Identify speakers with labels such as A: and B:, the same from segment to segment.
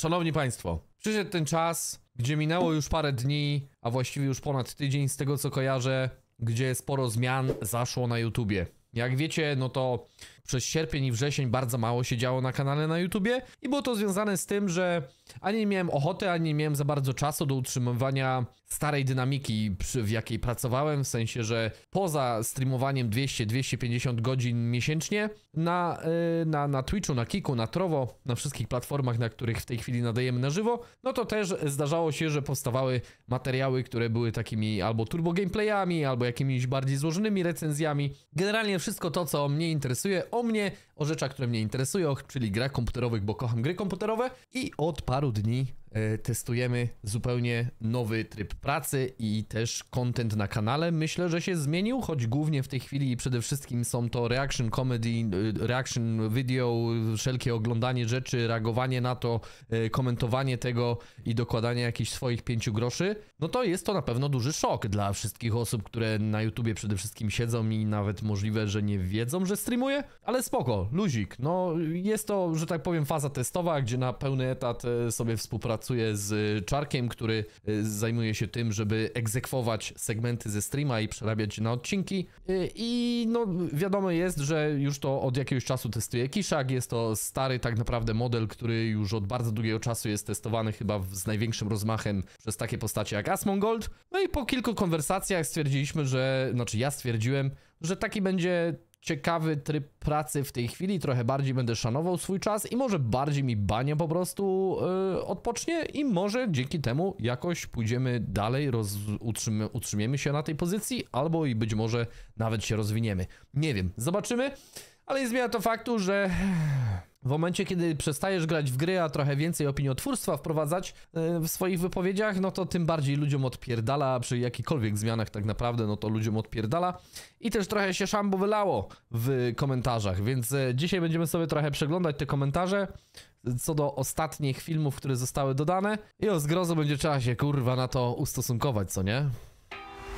A: Szanowni Państwo, przyszedł ten czas, gdzie minęło już parę dni, a właściwie już ponad tydzień z tego co kojarzę, gdzie sporo zmian zaszło na YouTubie. Jak wiecie, no to przez sierpień i wrzesień bardzo mało się działo na kanale na YouTubie i było to związane z tym, że ani nie miałem ochoty, ani nie miałem za bardzo czasu do utrzymywania starej dynamiki, w jakiej pracowałem, w sensie, że poza streamowaniem 200-250 godzin miesięcznie na, y, na, na Twitchu, na Kiku, na Trovo, na wszystkich platformach, na których w tej chwili nadajemy na żywo, no to też zdarzało się, że powstawały materiały, które były takimi albo turbo gameplayami, albo jakimiś bardziej złożonymi recenzjami. Generalnie wszystko to, co mnie interesuje, o mnie, o rzeczach, które mnie interesują, czyli grach komputerowych, bo kocham gry komputerowe i od paru dni E, testujemy zupełnie nowy tryb pracy i też content na kanale. Myślę, że się zmienił, choć głównie w tej chwili przede wszystkim są to reaction comedy, e, reaction video, wszelkie oglądanie rzeczy, reagowanie na to, e, komentowanie tego i dokładanie jakichś swoich pięciu groszy. No to jest to na pewno duży szok dla wszystkich osób, które na YouTubie przede wszystkim siedzą i nawet możliwe, że nie wiedzą, że streamuję, ale spoko, luzik. No jest to, że tak powiem, faza testowa, gdzie na pełny etat sobie współpracujemy pracuję z Czarkiem, który y, zajmuje się tym, żeby egzekwować segmenty ze streama i przerabiać na odcinki. Y, I no wiadomo jest, że już to od jakiegoś czasu testuje Kiszak. Jest to stary tak naprawdę model, który już od bardzo długiego czasu jest testowany chyba z największym rozmachem przez takie postacie jak Asmongold. No i po kilku konwersacjach stwierdziliśmy, że, znaczy ja stwierdziłem, że taki będzie ciekawy tryb pracy w tej chwili, trochę bardziej będę szanował swój czas i może bardziej mi banie po prostu yy, odpocznie i może dzięki temu jakoś pójdziemy dalej, roz, utrzymy, utrzymiemy się na tej pozycji albo i być może nawet się rozwiniemy. Nie wiem, zobaczymy, ale nie zmienia to faktu, że w momencie, kiedy przestajesz grać w gry, a trochę więcej opiniotwórstwa wprowadzać e, w swoich wypowiedziach, no to tym bardziej ludziom odpierdala, przy jakichkolwiek zmianach tak naprawdę, no to ludziom odpierdala. I też trochę się szambo wylało w komentarzach, więc e, dzisiaj będziemy sobie trochę przeglądać te komentarze co do ostatnich filmów, które zostały dodane i o zgrozo będzie trzeba się kurwa na to ustosunkować, co nie?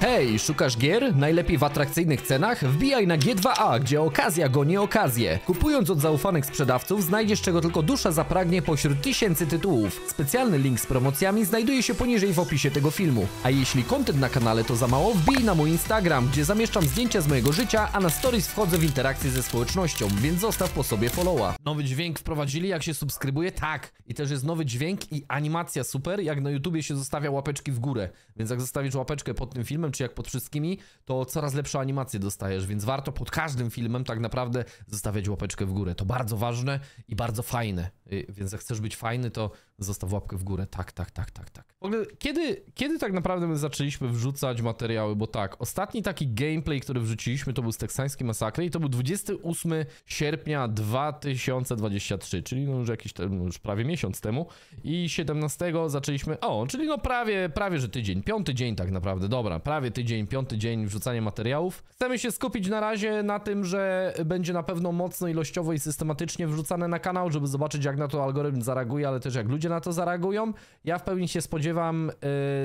A: Hej, szukasz gier? Najlepiej w atrakcyjnych cenach? Wbijaj na G2A, gdzie okazja goni okazję. Kupując od zaufanych sprzedawców znajdziesz czego tylko dusza zapragnie pośród tysięcy tytułów. Specjalny link z promocjami znajduje się poniżej w opisie tego filmu. A jeśli kontent na kanale to za mało, wbij na mój Instagram, gdzie zamieszczam zdjęcia z mojego życia, a na stories wchodzę w interakcję ze społecznością, więc zostaw po sobie followa. Nowy dźwięk wprowadzili, jak się subskrybuje? Tak! I też jest nowy dźwięk i animacja super, jak na YouTubie się zostawia łapeczki w górę. Więc jak zostawisz łapeczkę pod tym filmem, czy jak pod wszystkimi, to coraz lepsze animacje dostajesz, więc warto pod każdym filmem tak naprawdę zostawiać łapeczkę w górę. To bardzo ważne i bardzo fajne. Y, więc jak chcesz być fajny, to zostaw łapkę w górę. Tak, tak, tak, tak, tak. W ogóle, kiedy, kiedy tak naprawdę my zaczęliśmy wrzucać materiały? Bo tak, ostatni taki gameplay, który wrzuciliśmy, to był z teksańskiej masakry i to był 28 sierpnia 2023, czyli no już jakiś tam, no już prawie miesiąc temu. I 17 zaczęliśmy, o, czyli no prawie, prawie, że tydzień, piąty dzień tak naprawdę, dobra, prawie prawie tydzień, piąty dzień wrzucania materiałów. Chcemy się skupić na razie na tym, że będzie na pewno mocno ilościowo i systematycznie wrzucane na kanał, żeby zobaczyć jak na to algorytm zareaguje, ale też jak ludzie na to zareagują. Ja w pełni się spodziewam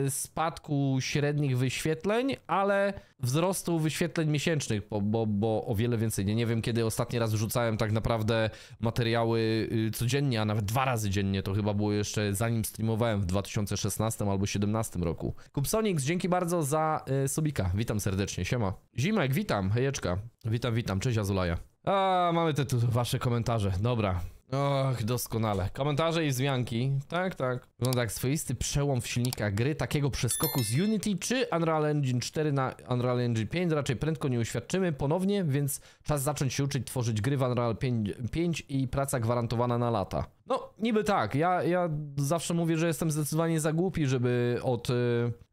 A: yy, spadku średnich wyświetleń, ale wzrostu wyświetleń miesięcznych, bo, bo, bo o wiele więcej. Nie, nie wiem kiedy ostatni raz wrzucałem tak naprawdę materiały yy, codziennie, a nawet dwa razy dziennie. To chyba było jeszcze zanim streamowałem w 2016 albo 2017 roku. Kupsonix, dzięki bardzo za Y, Subika. Witam serdecznie, siema. Zimek, witam, hejeczka. Witam, witam, cześć Azulaja. A, mamy te tu wasze komentarze, dobra. Och, doskonale. Komentarze i wzmianki. Tak, tak. Wygląda jak swoisty przełom w silnikach gry, takiego przeskoku z Unity czy Unreal Engine 4 na Unreal Engine 5 raczej prędko nie uświadczymy ponownie, więc czas zacząć się uczyć tworzyć gry w Unreal 5, 5 i praca gwarantowana na lata. No, niby tak. Ja, ja zawsze mówię, że jestem zdecydowanie za głupi, żeby od y,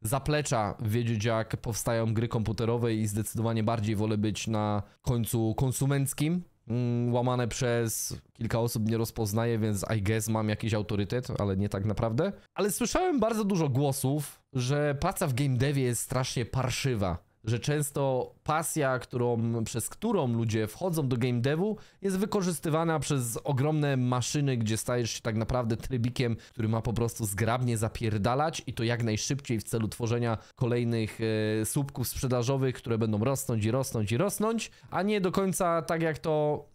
A: zaplecza wiedzieć, jak powstają gry komputerowe i zdecydowanie bardziej wolę być na końcu konsumenckim Mm, łamane przez kilka osób nie rozpoznaje, więc I guess mam jakiś autorytet, ale nie tak naprawdę. Ale słyszałem bardzo dużo głosów, że praca w game devie jest strasznie parszywa że często pasja, którą, przez którą ludzie wchodzą do game devu, jest wykorzystywana przez ogromne maszyny, gdzie stajesz się tak naprawdę trybikiem, który ma po prostu zgrabnie zapierdalać i to jak najszybciej w celu tworzenia kolejnych e, słupków sprzedażowych, które będą rosnąć i rosnąć i rosnąć, a nie do końca tak jak to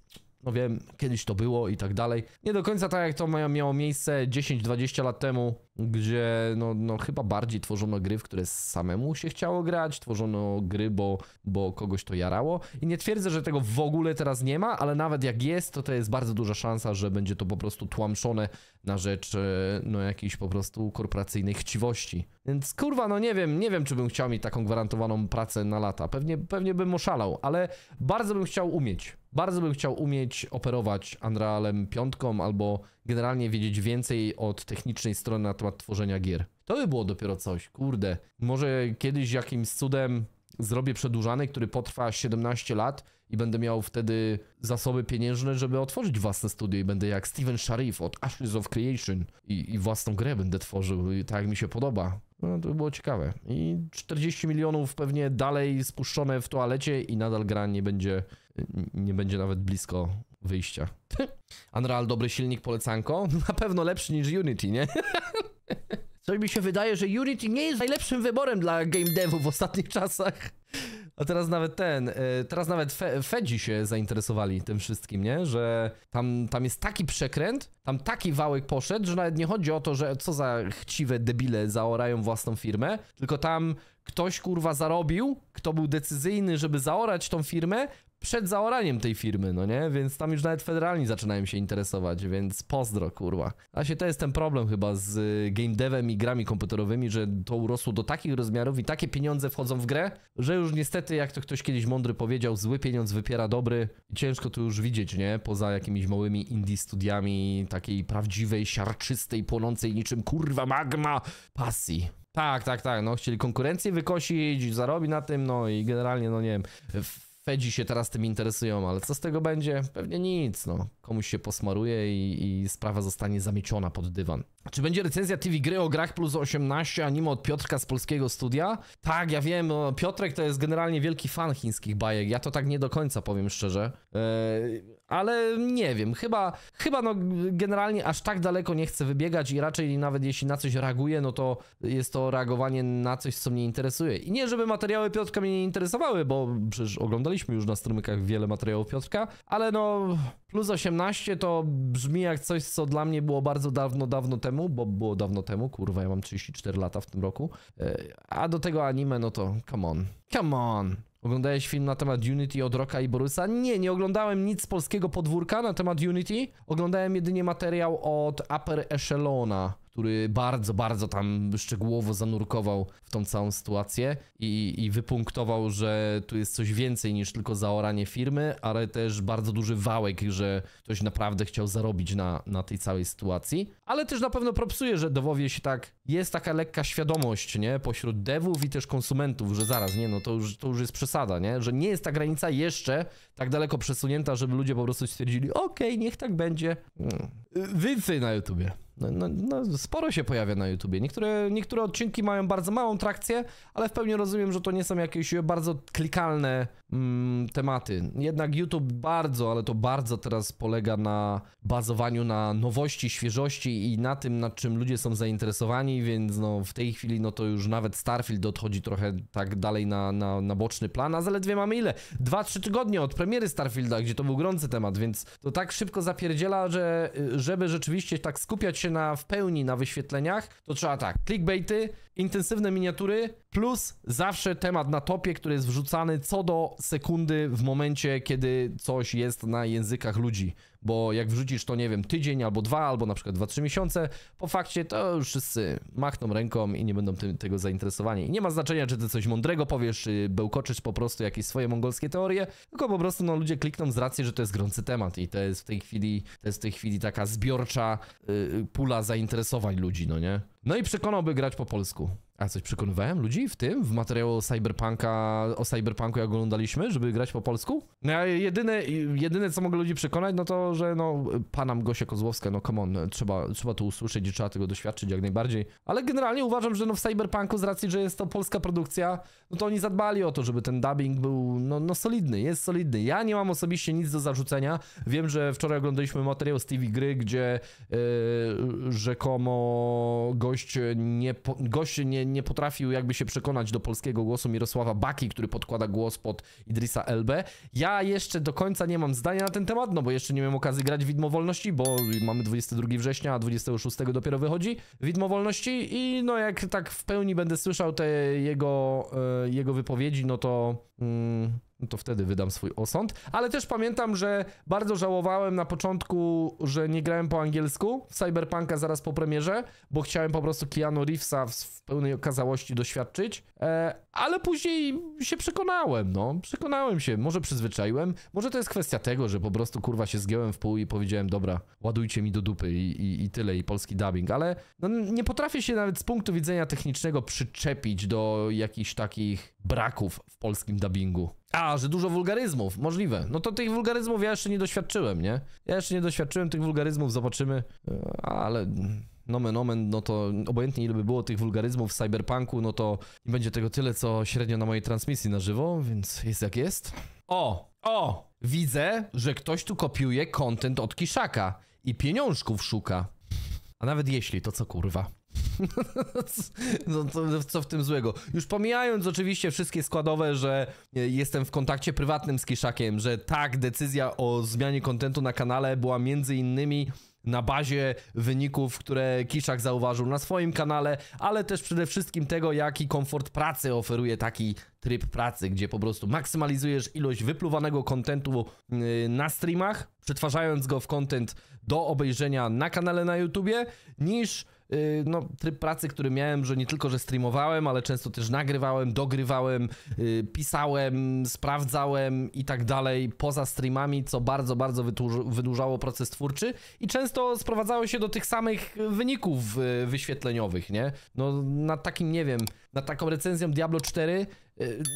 A: no wiem, kiedyś to było i tak dalej. Nie do końca tak jak to miało miejsce 10-20 lat temu, gdzie no, no, chyba bardziej tworzono gry, w które samemu się chciało grać, tworzono gry, bo, bo kogoś to jarało. I nie twierdzę, że tego w ogóle teraz nie ma, ale nawet jak jest, to to jest bardzo duża szansa, że będzie to po prostu tłamszone na rzecz e, no jakiejś po prostu korporacyjnej chciwości. Więc kurwa, no nie wiem, nie wiem, czy bym chciał mieć taką gwarantowaną pracę na lata. Pewnie, pewnie bym oszalał, ale bardzo bym chciał umieć. Bardzo bym chciał umieć operować Unrealem piątką albo generalnie wiedzieć więcej od technicznej strony na temat tworzenia gier. To by było dopiero coś, kurde. Może kiedyś jakimś cudem zrobię przedłużany, który potrwa 17 lat i będę miał wtedy zasoby pieniężne, żeby otworzyć własne studio i będę jak Steven Sharif od Ashes of Creation i, i własną grę będę tworzył, i tak jak mi się podoba. No, to by było ciekawe. I 40 milionów pewnie dalej spuszczone w toalecie i nadal gra nie będzie, nie będzie nawet blisko wyjścia. Unreal, dobry silnik, polecanko. Na pewno lepszy niż Unity, nie? Coś mi się wydaje, że Unity nie jest najlepszym wyborem dla game devu w ostatnich czasach. A teraz nawet ten, e, teraz nawet Fe, Fedzi się zainteresowali tym wszystkim, nie? Że tam, tam jest taki przekręt, tam taki wałek poszedł, że nawet nie chodzi o to, że co za chciwe debile zaorają własną firmę, tylko tam ktoś kurwa zarobił, kto był decyzyjny, żeby zaorać tą firmę, przed zaoraniem tej firmy, no nie? Więc tam już nawet federalni zaczynają się interesować, więc pozdro, kurwa. A się to jest ten problem chyba z y, game devem i grami komputerowymi, że to urosło do takich rozmiarów i takie pieniądze wchodzą w grę, że już niestety, jak to ktoś kiedyś mądry powiedział, zły pieniądz wypiera dobry i ciężko tu już widzieć, nie? Poza jakimiś małymi indie studiami, takiej prawdziwej, siarczystej, płonącej niczym kurwa magma pasji. Tak, tak, tak, no chcieli konkurencję wykosić, zarobi na tym, no i generalnie, no nie wiem, Fedzi się teraz tym interesują, ale co z tego będzie? Pewnie nic, no. Komuś się posmaruje i, i sprawa zostanie zamieciona pod dywan. Czy będzie recenzja TV gry o grach plus 18 animo od Piotrka z polskiego studia? Tak, ja wiem, no, Piotrek to jest generalnie wielki fan chińskich bajek, ja to tak nie do końca powiem szczerze, e, ale nie wiem, chyba, chyba no generalnie aż tak daleko nie chcę wybiegać i raczej nawet jeśli na coś reaguje, no to jest to reagowanie na coś, co mnie interesuje. I nie, żeby materiały Piotrka mnie nie interesowały, bo przecież oglądaliśmy mieliśmy już na strumykach wiele materiałów Piotrka, ale no plus 18 to brzmi jak coś, co dla mnie było bardzo dawno, dawno temu, bo było dawno temu, kurwa, ja mam 34 lata w tym roku, e, a do tego anime, no to come on, come on. Oglądałeś film na temat Unity od Roka i Borusa? Nie, nie oglądałem nic z polskiego podwórka na temat Unity. Oglądałem jedynie materiał od Upper Echelona który bardzo, bardzo tam szczegółowo zanurkował w tą całą sytuację i, i wypunktował, że tu jest coś więcej niż tylko zaoranie firmy, ale też bardzo duży wałek, że ktoś naprawdę chciał zarobić na, na tej całej sytuacji. Ale też na pewno propsuje, że dowowie się tak, jest taka lekka świadomość, nie, pośród devów i też konsumentów, że zaraz, nie, no to już, to już jest przesada, nie, że nie jest ta granica jeszcze tak daleko przesunięta, żeby ludzie po prostu stwierdzili, okej, okay, niech tak będzie. Mm. Więcej na YouTubie. No, no, no, sporo się pojawia na YouTubie. Niektóre, niektóre odcinki mają bardzo małą trakcję, ale w pełni rozumiem, że to nie są jakieś bardzo klikalne Mm, tematy. Jednak YouTube bardzo, ale to bardzo teraz polega na bazowaniu na nowości, świeżości i na tym, nad czym ludzie są zainteresowani, więc no, w tej chwili no to już nawet Starfield odchodzi trochę tak dalej na, na, na boczny plan, a zaledwie mamy ile? Dwa, trzy tygodnie od premiery Starfielda, gdzie to był gorący temat, więc to tak szybko zapierdziela, że żeby rzeczywiście tak skupiać się na w pełni na wyświetleniach, to trzeba tak, clickbaity, intensywne miniatury, Plus zawsze temat na topie, który jest wrzucany co do sekundy w momencie, kiedy coś jest na językach ludzi. Bo jak wrzucisz to, nie wiem, tydzień albo dwa, albo na przykład dwa, trzy miesiące, po fakcie to już wszyscy machną ręką i nie będą tym, tego zainteresowani. I nie ma znaczenia, czy ty coś mądrego powiesz, czy bełkoczysz po prostu jakieś swoje mongolskie teorie, tylko po prostu no, ludzie klikną z racji, że to jest gorący temat i to jest w tej chwili, to jest w tej chwili taka zbiorcza y, y pula zainteresowań ludzi, no nie? No i przekonałby grać po polsku. A coś przekonywałem ludzi w tym, w materiału cyberpunka, o cyberpunku jak oglądaliśmy, żeby grać po polsku? No ja jedyne, jedyne co mogę ludzi przekonać, no to, że no panam Gosia Kozłowska, no come on, trzeba, trzeba to usłyszeć i trzeba tego doświadczyć jak najbardziej. Ale generalnie uważam, że no w cyberpunku z racji, że jest to polska produkcja, no to oni zadbali o to, żeby ten dubbing był no, no solidny, jest solidny. Ja nie mam osobiście nic do zarzucenia. Wiem, że wczoraj oglądaliśmy materiał z TV Gry, gdzie yy, rzekomo gość nie, gość nie nie potrafił jakby się przekonać do polskiego głosu Mirosława Baki, który podkłada głos pod Idrisa Elbe. Ja jeszcze do końca nie mam zdania na ten temat, no bo jeszcze nie miałem okazji grać Widmo Wolności, bo mamy 22 września, a 26 dopiero wychodzi Widmo Wolności i no jak tak w pełni będę słyszał te jego, e, jego wypowiedzi, no to... Mm, no to wtedy wydam swój osąd. Ale też pamiętam, że bardzo żałowałem na początku, że nie grałem po angielsku w Cyberpunka zaraz po premierze, bo chciałem po prostu Keanu Reevesa w, pełnej okazałości doświadczyć. E, ale później się przekonałem, no. Przekonałem się, może przyzwyczaiłem. Może to jest kwestia tego, że po prostu kurwa się zgiąłem w pół i powiedziałem, dobra, ładujcie mi do dupy i, i, i tyle, i polski dubbing. Ale no, nie potrafię się nawet z punktu widzenia technicznego przyczepić do jakichś takich braków w polskim dubbingu. A, że dużo wulgaryzmów, możliwe. No to tych wulgaryzmów ja jeszcze nie doświadczyłem, nie? Ja jeszcze nie doświadczyłem tych wulgaryzmów, zobaczymy. Ale nomen omen, no to obojętnie ile by było tych wulgaryzmów w cyberpunku, no to nie będzie tego tyle, co średnio na mojej transmisji na żywo, więc jest jak jest. O, o, widzę, że ktoś tu kopiuje content od Kiszaka i pieniążków szuka. A nawet jeśli, to co kurwa. no, co, no, co, w tym złego? Już pomijając oczywiście wszystkie składowe, że e, jestem w kontakcie prywatnym z Kiszakiem, że tak, decyzja o zmianie kontentu na kanale była między innymi na bazie wyników, które Kiszak zauważył na swoim kanale, ale też przede wszystkim tego, jaki komfort pracy oferuje taki tryb pracy, gdzie po prostu maksymalizujesz ilość wypluwanego kontentu e, na streamach, przetwarzając go w kontent do obejrzenia na kanale na YouTubie, niż Y, no, tryb pracy, który miałem, że nie tylko, że streamowałem, ale często też nagrywałem, dogrywałem, y, pisałem, sprawdzałem i tak dalej poza streamami, co bardzo, bardzo wydłużało proces twórczy i często sprowadzało się do tych samych wyników y, wyświetleniowych, nie? No, nad takim, nie wiem, nad taką recenzją Diablo 4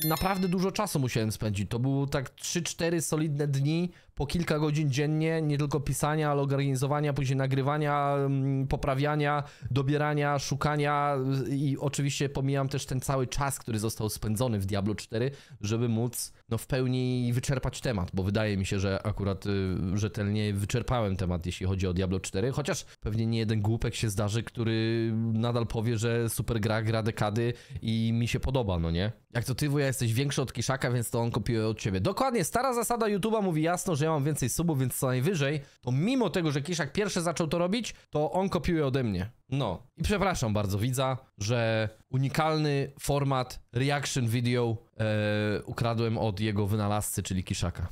A: naprawdę dużo czasu musiałem spędzić. To było tak 3-4 solidne dni po kilka godzin dziennie, nie tylko pisania, ale organizowania, później nagrywania, mm, poprawiania, dobierania, szukania y, i oczywiście pomijam też ten cały czas, który został spędzony w Diablo 4, żeby móc no, w pełni wyczerpać temat, bo wydaje mi się, że akurat y, rzetelnie wyczerpałem temat, jeśli chodzi o Diablo 4, chociaż pewnie nie jeden głupek się zdarzy, który nadal powie, że super gra, gra dekady i mi się podoba, no nie? Jak to ty, wuja, jesteś większy od Kiszaka, więc to on kopiuje od ciebie. Dokładnie, stara zasada YouTube'a mówi jasno, że że ja mam więcej subów, więc co najwyżej, to mimo tego, że Kiszak pierwszy zaczął to robić, to on kopiuje ode mnie. No i przepraszam bardzo widza, że unikalny format reaction video e, ukradłem od jego wynalazcy, czyli Kiszaka.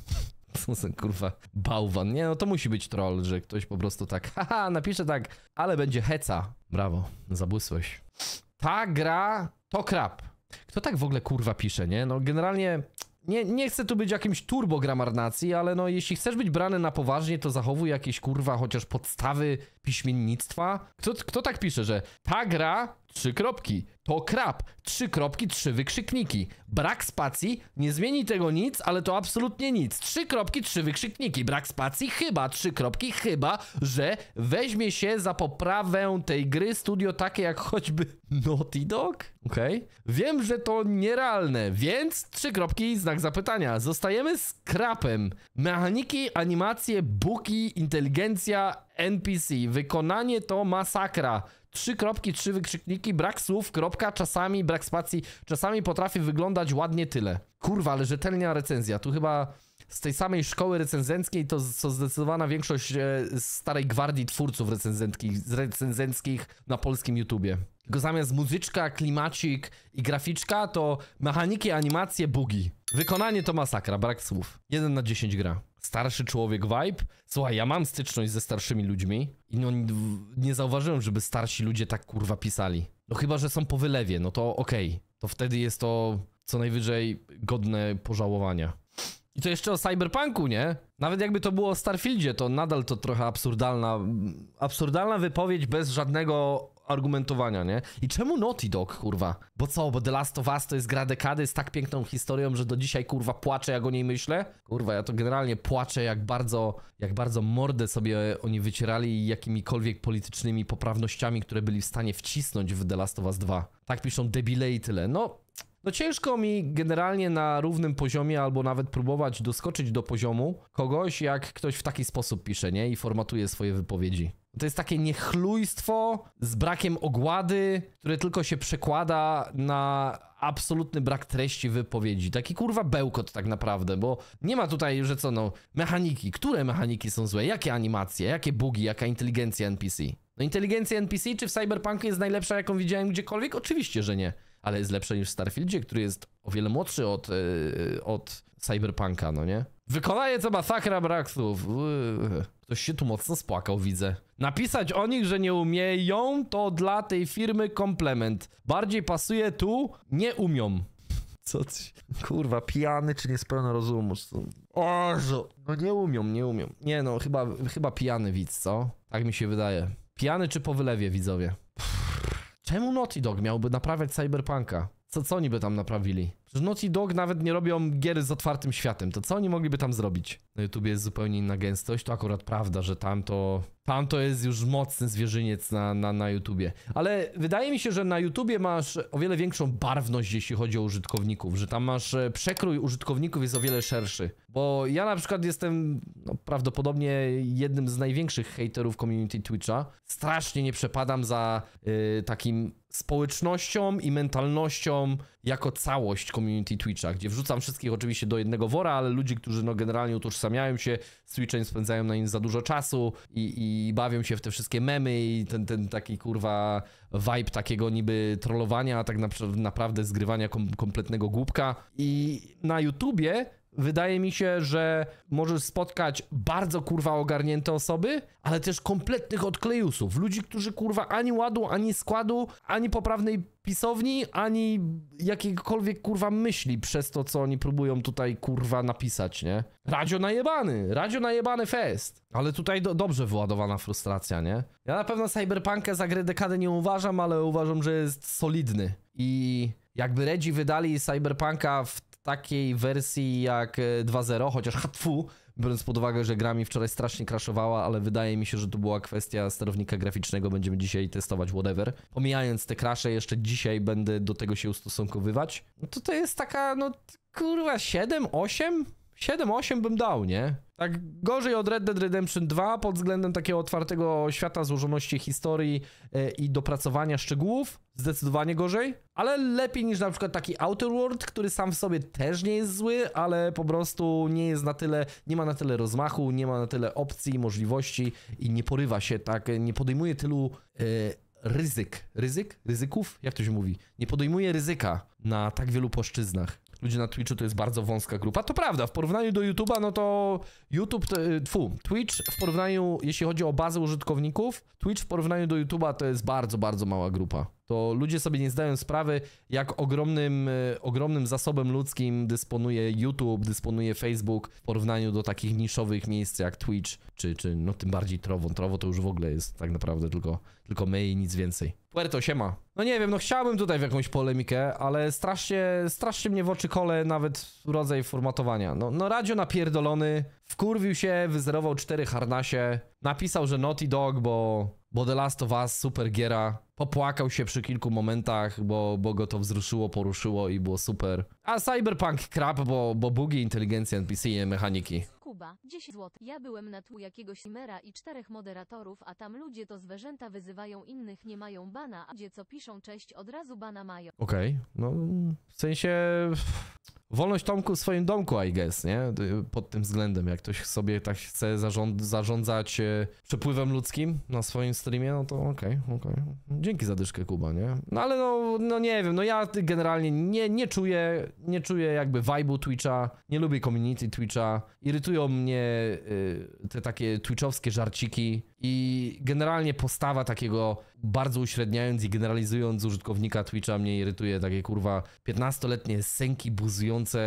A: Kurwa, bałwan. Nie, no to musi być troll, że ktoś po prostu tak, haha, napisze tak, ale będzie heca. Brawo, zabłysłeś. Ta gra to krab. Kto tak w ogóle kurwa pisze, nie? No generalnie nie, nie chcę tu być jakimś turbo gramarnacji, ale no jeśli chcesz być brany na poważnie, to zachowuj jakieś kurwa chociaż podstawy piśmiennictwa. Kto, kto tak pisze, że ta gra trzy kropki. To krab, trzy kropki, trzy wykrzykniki. Brak spacji, nie zmieni tego nic, ale to absolutnie nic. Trzy kropki, trzy wykrzykniki. Brak spacji, chyba, trzy kropki, chyba, że weźmie się za poprawę tej gry studio takie jak choćby Naughty Dog. Okej. Okay. Wiem, że to nierealne, więc trzy kropki, znak zapytania. Zostajemy z krapem. Mechaniki, animacje, buki, inteligencja, NPC. Wykonanie to masakra. Trzy kropki, trzy wykrzykniki, brak słów, kropka, czasami brak spacji, czasami potrafi wyglądać ładnie tyle. Kurwa, ale rzetelna recenzja. Tu chyba z tej samej szkoły recenzenckiej, to co zdecydowana większość e, starej gwardii twórców recenzenckich, recenzenckich na polskim YouTubie. Tylko zamiast muzyczka, klimacik i graficzka, to mechaniki, animacje, bugi. Wykonanie to masakra, brak słów. 1 na 10 gra starszy człowiek vibe. Słuchaj, ja mam styczność ze starszymi ludźmi i no, nie zauważyłem, żeby starsi ludzie tak kurwa pisali. No chyba, że są po wylewie, no to okej. Okay. To wtedy jest to co najwyżej godne pożałowania. I to jeszcze o cyberpunku, nie? Nawet jakby to było o Starfieldzie, to nadal to trochę absurdalna, absurdalna wypowiedź bez żadnego argumentowania, nie? I czemu Naughty Dog, kurwa? Bo co, bo The Last of Us to jest gra dekady z tak piękną historią, że do dzisiaj, kurwa, płaczę jak o niej myślę? Kurwa, ja to generalnie płaczę jak bardzo, jak bardzo mordę sobie oni wycierali i jakimikolwiek politycznymi poprawnościami, które byli w stanie wcisnąć w The Last of Us 2. Tak piszą debile i tyle. No, no ciężko mi generalnie na równym poziomie albo nawet próbować doskoczyć do poziomu kogoś, jak ktoś w taki sposób pisze, nie? I formatuje swoje wypowiedzi. To jest takie niechlujstwo z brakiem ogłady, które tylko się przekłada na absolutny brak treści wypowiedzi. Taki kurwa bełkot tak naprawdę, bo nie ma tutaj, że co no, mechaniki. Które mechaniki są złe? Jakie animacje? Jakie bugi? Jaka inteligencja NPC? No inteligencja NPC czy w Cyberpunku jest najlepsza, jaką widziałem gdziekolwiek? Oczywiście, że nie. Ale jest lepsza niż w Starfieldzie, który jest o wiele młodszy od, yy, od Cyberpunka, no nie? Wykonanie co masakra brak słów. Ktoś się tu mocno spłakał, widzę. Napisać o nich, że nie umieją, to dla tej firmy komplement. Bardziej pasuje tu, nie umią. Co ty, kurwa, pijany czy niespełna rozumu? Ożo, no nie umią, nie umią. Nie no, chyba, chyba pijany widz, co? Tak mi się wydaje. Pijany czy po wylewie, widzowie? czemu Naughty Dog miałby naprawiać Cyberpunka? Co, co oni by tam naprawili? Przecież Naughty Dog nawet nie robią gier z otwartym światem, to co oni mogliby tam zrobić? Na YouTube jest zupełnie inna gęstość, to akurat prawda, że tam to... Tam to jest już mocny zwierzyniec na, na, na YouTubie. Ale wydaje mi się, że na YouTubie masz o wiele większą barwność, jeśli chodzi o użytkowników, że tam masz e, przekrój użytkowników jest o wiele szerszy. Bo ja na przykład jestem no, prawdopodobnie jednym z największych haterów community Twitcha. Strasznie nie przepadam za yy, takim społecznością i mentalnością jako całość community Twitcha, gdzie wrzucam wszystkich oczywiście do jednego wora, ale ludzi, którzy no generalnie utożsamiają się z Twitchem, spędzają na nim za dużo czasu i, i bawią się w te wszystkie memy i ten, ten taki kurwa vibe takiego niby trollowania, a tak naprawdę zgrywania kom kompletnego głupka i na YouTubie Wydaje mi się, że możesz spotkać bardzo kurwa ogarnięte osoby, ale też kompletnych odklejusów. Ludzi, którzy kurwa ani ładu, ani składu, ani poprawnej pisowni, ani jakiejkolwiek kurwa myśli przez to, co oni próbują tutaj kurwa napisać, nie? Radio najebany, radio najebany fest. Ale tutaj do, dobrze wyładowana frustracja, nie? Ja na pewno Cyberpunkę za grę dekady nie uważam, ale uważam, że jest solidny. I jakby Redzi wydali Cyberpunka w takiej wersji jak 2.0, e, chociaż hatfu, biorąc pod uwagę, że gra mi wczoraj strasznie crashowała, ale wydaje mi się, że to była kwestia sterownika graficznego, będziemy dzisiaj testować whatever. Pomijając te crashe, jeszcze dzisiaj będę do tego się ustosunkowywać. No to to jest taka, no kurwa, 7, 8? 7-8 bym dał, nie? Tak gorzej od Red Dead Redemption 2 pod względem takiego otwartego świata, złożoności historii e, i dopracowania szczegółów. Zdecydowanie gorzej, ale lepiej niż na przykład taki Outer World, który sam w sobie też nie jest zły, ale po prostu nie jest na tyle, nie ma na tyle rozmachu, nie ma na tyle opcji, możliwości i nie porywa się tak, e, nie podejmuje tylu e, ryzyk, ryzyk, ryzyków, jak to się mówi, nie podejmuje ryzyka na tak wielu płaszczyznach ludzi na Twitchu to jest bardzo wąska grupa. To prawda, w porównaniu do YouTube'a, no to YouTube, y, tfu, Twitch w porównaniu, jeśli chodzi o bazę użytkowników, Twitch w porównaniu do YouTube'a to jest bardzo, bardzo mała grupa. To ludzie sobie nie zdają sprawy, jak ogromnym, y, ogromnym zasobem ludzkim dysponuje YouTube, dysponuje Facebook w porównaniu do takich niszowych miejsc jak Twitch, czy, czy no tym bardziej Trowo. Trowo to już w ogóle jest tak naprawdę tylko, tylko my i nic więcej. Puerto, siema. No nie wiem, no chciałbym tutaj w jakąś polemikę, ale strasznie, strasznie mnie w oczy kole nawet rodzaj formatowania. No, no radio napierdolony, wkurwił się, wyzerował cztery harnasie, napisał, że Naughty Dog, bo, bo The Last of Us, super giera. Popłakał się przy kilku momentach, bo, bo go to wzruszyło, poruszyło i było super. A Cyberpunk crap, bo, bo bugi, inteligencja NPC i mechaniki suba, 10 zł. Ja byłem na tłu jakiegoś mera i czterech moderatorów, a tam ludzie to zwierzęta wyzywają innych, nie mają bana, a gdzie co piszą cześć od razu bana mają. Okej, no w sensie wolność Tomku w swoim domku, I guess, nie? Pod tym względem, jak ktoś sobie tak chce zarząd, zarządzać e, przepływem ludzkim na swoim streamie, no to okej, okay, okej. Okay. Dzięki za dyszkę, Kuba, nie? No ale no, no nie wiem, no ja generalnie nie, nie czuję, nie czuję jakby vibe'u Twitcha, nie lubię community Twitcha, irytują mnie y, te takie twitchowskie żarciki, i generalnie postawa takiego, bardzo uśredniając i generalizując użytkownika Twitcha, mnie irytuje takie kurwa 15-letnie sęki buzujące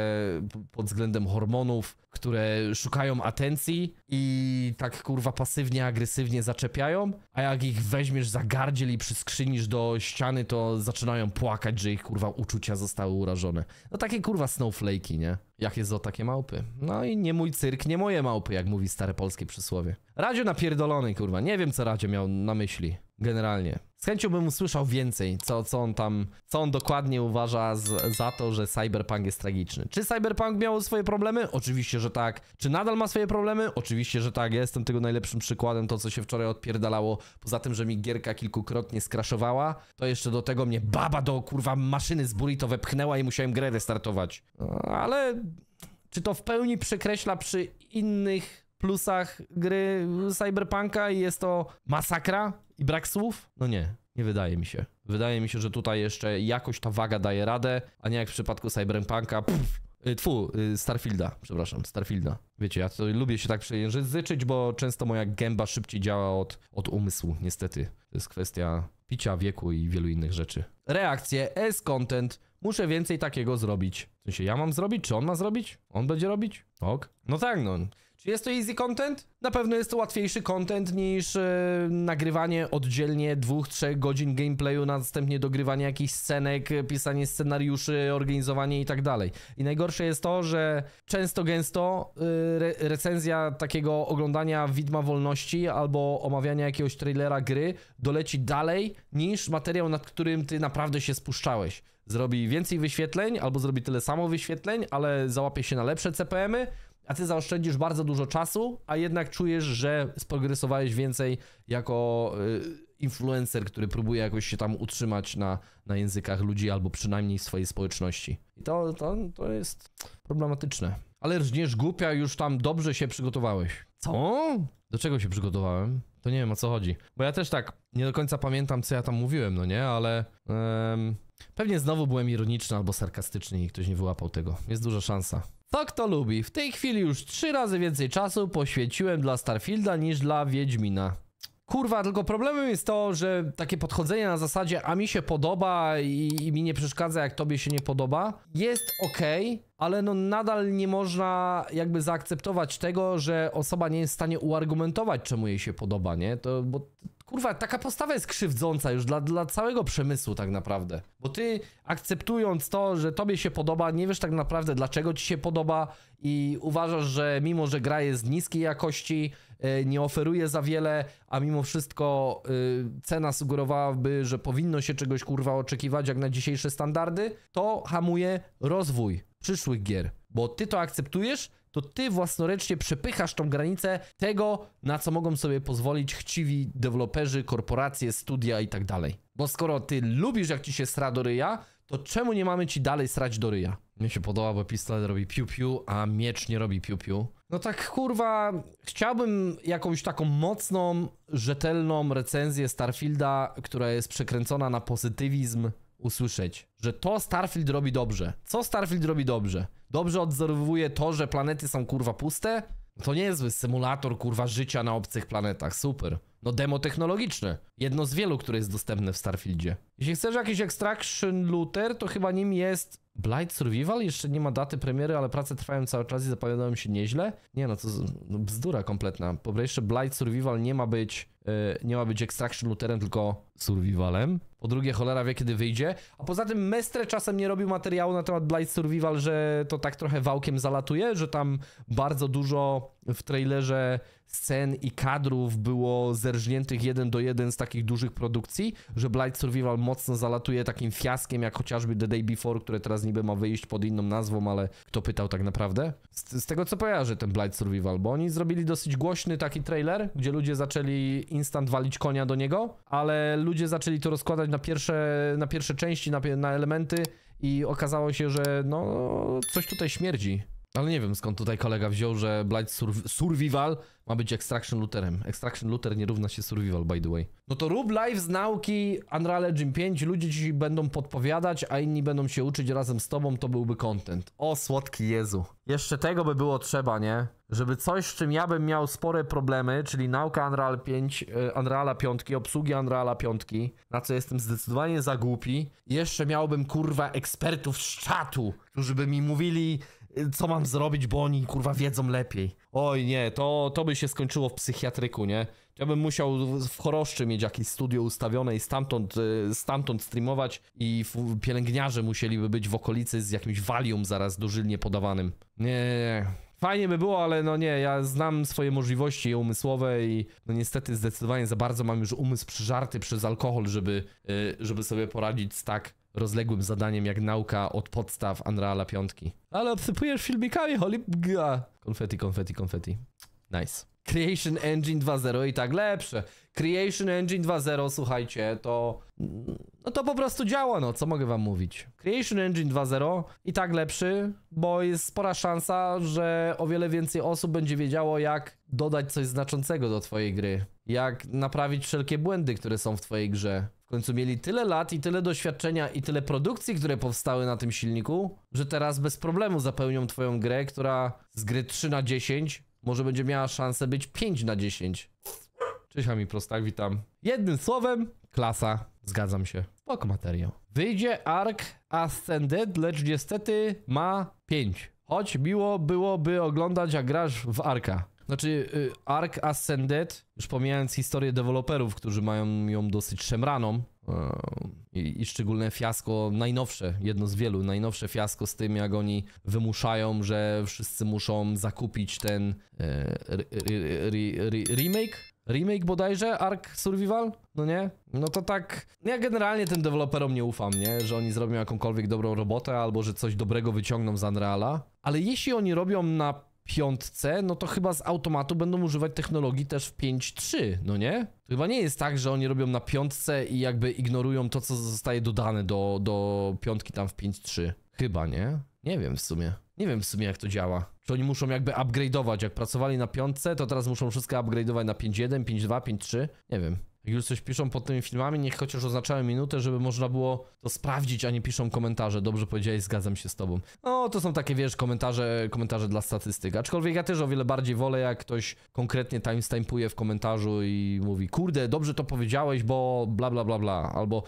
A: pod względem hormonów, które szukają atencji i tak kurwa pasywnie, agresywnie zaczepiają, a jak ich weźmiesz za gardziel i przyskrzynisz do ściany, to zaczynają płakać, że ich kurwa uczucia zostały urażone. No takie kurwa snowflake'i, nie? Jak jest o takie małpy? No i nie mój cyrk, nie moje małpy, jak mówi stare polskie przysłowie. na napierdolony, kurwa. Nie wiem, co Radzie miał na myśli. Generalnie z chęcią bym usłyszał więcej, co, co on tam, co on dokładnie uważa z, za to, że Cyberpunk jest tragiczny. Czy Cyberpunk miał swoje problemy? Oczywiście, że tak. Czy nadal ma swoje problemy? Oczywiście, że tak. Ja jestem tego najlepszym przykładem, to co się wczoraj odpierdalało. Poza tym, że mi gierka kilkukrotnie skraszowała, to jeszcze do tego mnie baba do kurwa maszyny z burrito wepchnęła i musiałem grę restartować. No, ale czy to w pełni przekreśla przy innych plusach gry Cyberpunka i jest to masakra? I brak słów? No nie, nie wydaje mi się. Wydaje mi się, że tutaj jeszcze jakoś ta waga daje radę, a nie jak w przypadku Cyberpunk'a. Pff, y, Tfu, y, Starfielda, przepraszam, Starfielda. Wiecie, ja to lubię się tak przejęzyczyć, bo często moja gęba szybciej działa od, od umysłu, niestety. To jest kwestia picia, wieku i wielu innych rzeczy. Reakcje, S-content, muszę więcej takiego zrobić. W sensie, ja mam zrobić, czy on ma zrobić? On będzie robić? Ok. No tak, no. Czy jest to easy content? Na pewno jest to łatwiejszy content niż yy, nagrywanie oddzielnie dwóch, trzech godzin gameplayu, następnie dogrywanie jakichś scenek, e, pisanie scenariuszy, organizowanie i tak dalej. I najgorsze jest to, że często gęsto yy, re recenzja takiego oglądania Widma Wolności albo omawiania jakiegoś trailera gry doleci dalej niż materiał, nad którym ty naprawdę się spuszczałeś. Zrobi więcej wyświetleń albo zrobi tyle samo wyświetleń, ale załapie się na lepsze CPM-y, a ty zaoszczędzisz bardzo dużo czasu, a jednak czujesz, że sprogresowałeś więcej jako y, influencer, który próbuje jakoś się tam utrzymać na, na językach ludzi albo przynajmniej swojej społeczności. I to, to, to jest problematyczne. Ale rżniesz głupia, już tam dobrze się przygotowałeś. Co? Do czego się przygotowałem? To nie wiem o co chodzi. Bo ja też tak nie do końca pamiętam, co ja tam mówiłem, no nie, ale. Um, pewnie znowu byłem ironiczny albo sarkastyczny i ktoś nie wyłapał tego. Jest duża szansa. To kto lubi. W tej chwili już trzy razy więcej czasu poświęciłem dla Starfielda niż dla Wiedźmina. Kurwa, tylko problemem jest to, że takie podchodzenie na zasadzie a mi się podoba i, i mi nie przeszkadza jak tobie się nie podoba jest ok, ale no nadal nie można jakby zaakceptować tego, że osoba nie jest w stanie uargumentować czemu jej się podoba, nie? To, bo kurwa, taka postawa jest krzywdząca już dla, dla całego przemysłu tak naprawdę. Bo ty akceptując to, że tobie się podoba, nie wiesz tak naprawdę dlaczego ci się podoba i uważasz, że mimo, że gra jest niskiej jakości, e, nie oferuje za wiele, a mimo wszystko e, cena sugerowałaby, że powinno się czegoś kurwa oczekiwać jak na dzisiejsze standardy, to hamuje rozwój przyszłych gier. Bo ty to akceptujesz, to ty własnoręcznie przepychasz tą granicę tego, na co mogą sobie pozwolić chciwi deweloperzy, korporacje, studia i tak dalej. Bo skoro ty lubisz, jak ci się sra do ryja, to czemu nie mamy ci dalej srać do ryja? Mnie się podoba, bo pistolet robi piu-piu, a miecz nie robi piu-piu. No tak kurwa, chciałbym jakąś taką mocną, rzetelną recenzję Starfielda, która jest przekręcona na pozytywizm, usłyszeć, że to Starfield robi dobrze. Co Starfield robi dobrze? Dobrze odzorowuje to, że planety są kurwa puste? To niezły symulator kurwa życia na obcych planetach, super. No demo technologiczne, jedno z wielu, które jest dostępne w Starfieldzie. Jeśli chcesz jakiś Extraction Looter, to chyba nim jest Blight Survival, jeszcze nie ma daty premiery, ale prace trwają cały czas i zapowiadają się nieźle. Nie no, to no, bzdura kompletna. Po jeszcze Blight Survival nie ma być Y, nie ma być extraction looterem, tylko survivalem. Po drugie, cholera wie kiedy wyjdzie. A poza tym Mestre czasem nie robił materiału na temat Blight Survival, że to tak trochę wałkiem zalatuje, że tam bardzo dużo w trailerze scen i kadrów było zerżniętych jeden do jeden z takich dużych produkcji, że Blight Survival mocno zalatuje takim fiaskiem jak chociażby The Day Before, które teraz niby ma wyjść pod inną nazwą, ale kto pytał tak naprawdę? Z, z tego co kojarzę ten Blight Survival, bo oni zrobili dosyć głośny taki trailer, gdzie ludzie zaczęli instant walić konia do niego, ale ludzie zaczęli to rozkładać na pierwsze, na pierwsze części, na, na elementy i okazało się, że no coś tutaj śmierdzi. Ale nie wiem skąd tutaj kolega wziął, że Blight Survival ma być Extraction Looterem. Extraction Looter nie równa się Survival, by the way. No to rób live z nauki Unreal Engine 5, ludzie ci będą podpowiadać, a inni będą się uczyć razem z tobą, to byłby content. O słodki Jezu. Jeszcze tego by było trzeba, nie? Żeby coś, z czym ja bym miał spore problemy, czyli nauka Unreal 5, e, Unreala 5, obsługi Unreala 5, na co jestem zdecydowanie za głupi, jeszcze miałbym kurwa ekspertów z czatu, którzy by mi mówili, co mam zrobić, bo oni kurwa wiedzą lepiej. Oj nie, to, to by się skończyło w psychiatryku, nie? Ja bym musiał w Choroszczy mieć jakieś studio ustawione i stamtąd, y, stamtąd streamować i pielęgniarze musieliby być w okolicy z jakimś walium zaraz dożylnie podawanym. Nie, nie, nie fajnie by było, ale no nie, ja znam swoje możliwości umysłowe i no niestety zdecydowanie za bardzo mam już umysł przyżarty przez alkohol, żeby, y, żeby sobie poradzić z tak rozległym zadaniem jak nauka od podstaw Unreala 5. Ale obsypujesz filmikami, holy ga. Konfeti, konfeti, konfeti. Nice. Creation Engine 2.0 i tak lepsze. Creation Engine 2.0, słuchajcie, to... No to po prostu działa, no, co mogę wam mówić. Creation Engine 2.0 i tak lepszy, bo jest spora szansa, że o wiele więcej osób będzie wiedziało, jak dodać coś znaczącego do twojej gry. Jak naprawić wszelkie błędy, które są w twojej grze końcu mieli tyle lat i tyle doświadczenia i tyle produkcji, które powstały na tym silniku, że teraz bez problemu zapełnią twoją grę, która z gry 3 na 10 może będzie miała szansę być 5 na 10. Cześć mi prostak, witam. Jednym słowem, klasa. Zgadzam się. Spoko materiał. Wyjdzie Ark Ascended, lecz niestety ma 5. Choć miło byłoby oglądać, jak grasz w Arka. Znaczy, y, Ark Ascended, już pomijając historię deweloperów, którzy mają ją dosyć szemraną e, i, i, szczególne fiasko, najnowsze, jedno z wielu, najnowsze fiasko z tym, jak oni wymuszają, że wszyscy muszą zakupić ten e, remake, remake bodajże Ark Survival? No nie? No to tak, ja generalnie tym deweloperom nie ufam, nie? Że oni zrobią jakąkolwiek dobrą robotę albo że coś dobrego wyciągną z Unreala, ale jeśli oni robią na piątce, no to chyba z automatu będą używać technologii też w 5.3, no nie? To chyba nie jest tak, że oni robią na piątce i jakby ignorują to, co zostaje dodane do, do piątki tam w 5.3. Chyba, nie? Nie wiem w sumie. Nie wiem w sumie jak to działa. Czy oni muszą jakby upgrade'ować, jak pracowali na piątce, to teraz muszą wszystko upgrade'ować na 5.1, 5.2, 5.3? Nie wiem. Jak już coś piszą pod tymi filmami, niech chociaż oznaczają minutę, żeby można było to sprawdzić, a nie piszą komentarze. Dobrze powiedziałeś, zgadzam się z tobą. No, to są takie, wiesz, komentarze, komentarze dla statystyk. Aczkolwiek ja też o wiele bardziej wolę, jak ktoś konkretnie timestampuje w komentarzu i mówi, kurde, dobrze to powiedziałeś, bo bla, bla, bla, bla. Albo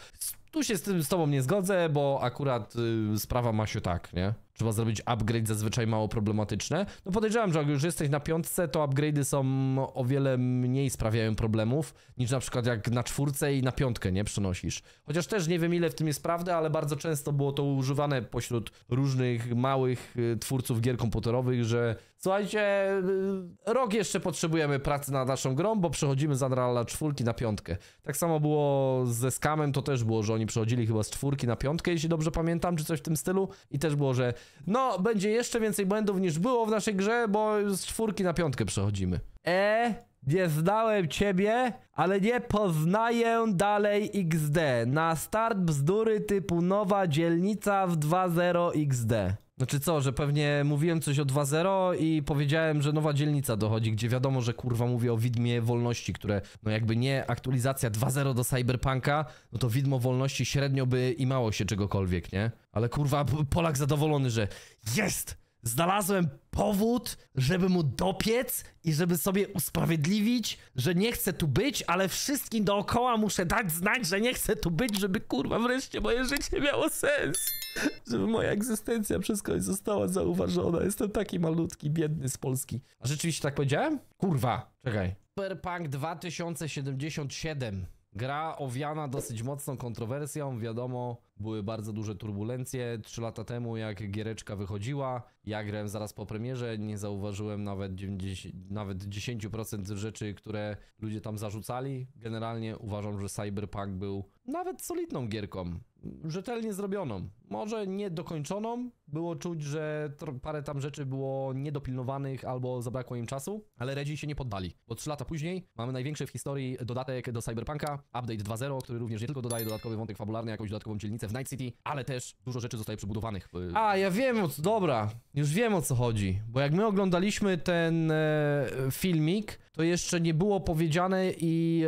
A: tu się z tym z tobą nie zgodzę, bo akurat y, sprawa ma się tak, nie? trzeba zrobić upgrade zazwyczaj mało problematyczne. No podejrzewam, że jak już jesteś na piątce, to upgrade'y są o wiele mniej sprawiają problemów niż na przykład jak na czwórce i na piątkę, nie? Przenosisz. Chociaż też nie wiem ile w tym jest prawdy, ale bardzo często było to używane pośród różnych małych y, twórców gier komputerowych, że słuchajcie, y, rok jeszcze potrzebujemy pracy nad naszą grą, bo przechodzimy z Unreal'a czwórki na piątkę. Tak samo było ze Skamem, to też było, że oni przechodzili chyba z czwórki na piątkę, jeśli dobrze pamiętam, czy coś w tym stylu i też było, że no, będzie jeszcze więcej błędów niż było w naszej grze, bo z czwórki na piątkę przechodzimy. E, nie znałem ciebie, ale nie poznaję dalej XD. Na start bzdury typu nowa dzielnica w 2.0 XD. Znaczy co, że pewnie mówiłem coś o 2.0 i powiedziałem, że nowa dzielnica dochodzi, gdzie wiadomo, że kurwa mówię o widmie wolności, które no jakby nie aktualizacja 2.0 do Cyberpunka, no to widmo wolności średnio by i mało się czegokolwiek, nie? Ale kurwa Polak zadowolony, że jest! Znalazłem powód, żeby mu dopiec i żeby sobie usprawiedliwić, że nie chcę tu być, ale wszystkim dookoła muszę dać znać, że nie chcę tu być, żeby kurwa wreszcie moje życie miało sens. Żeby moja egzystencja przez kogoś została zauważona. Jestem taki malutki, biedny z Polski. A rzeczywiście tak powiedziałem? Kurwa, czekaj. Superpunk 2077. Gra owiana dosyć mocną kontrowersją, wiadomo, były bardzo duże turbulencje. Trzy lata temu, jak giereczka wychodziła, ja grałem zaraz po premierze, nie zauważyłem nawet, 90, nawet 10% rzeczy, które ludzie tam zarzucali. Generalnie uważam, że Cyberpunk był nawet solidną gierką rzetelnie zrobioną. Może niedokończoną było czuć, że parę tam rzeczy było niedopilnowanych albo zabrakło im czasu, ale Redzi się nie poddali, bo 3 lata później mamy największy w historii dodatek do Cyberpunka, update 2.0, który również nie tylko dodaje dodatkowy wątek fabularny, jakąś dodatkową dzielnicę w Night City, ale też dużo rzeczy zostaje przebudowanych. Y, A, ja wiem, o co, dobra, już wiem o co chodzi, bo jak my oglądaliśmy ten e, filmik, to jeszcze nie było powiedziane i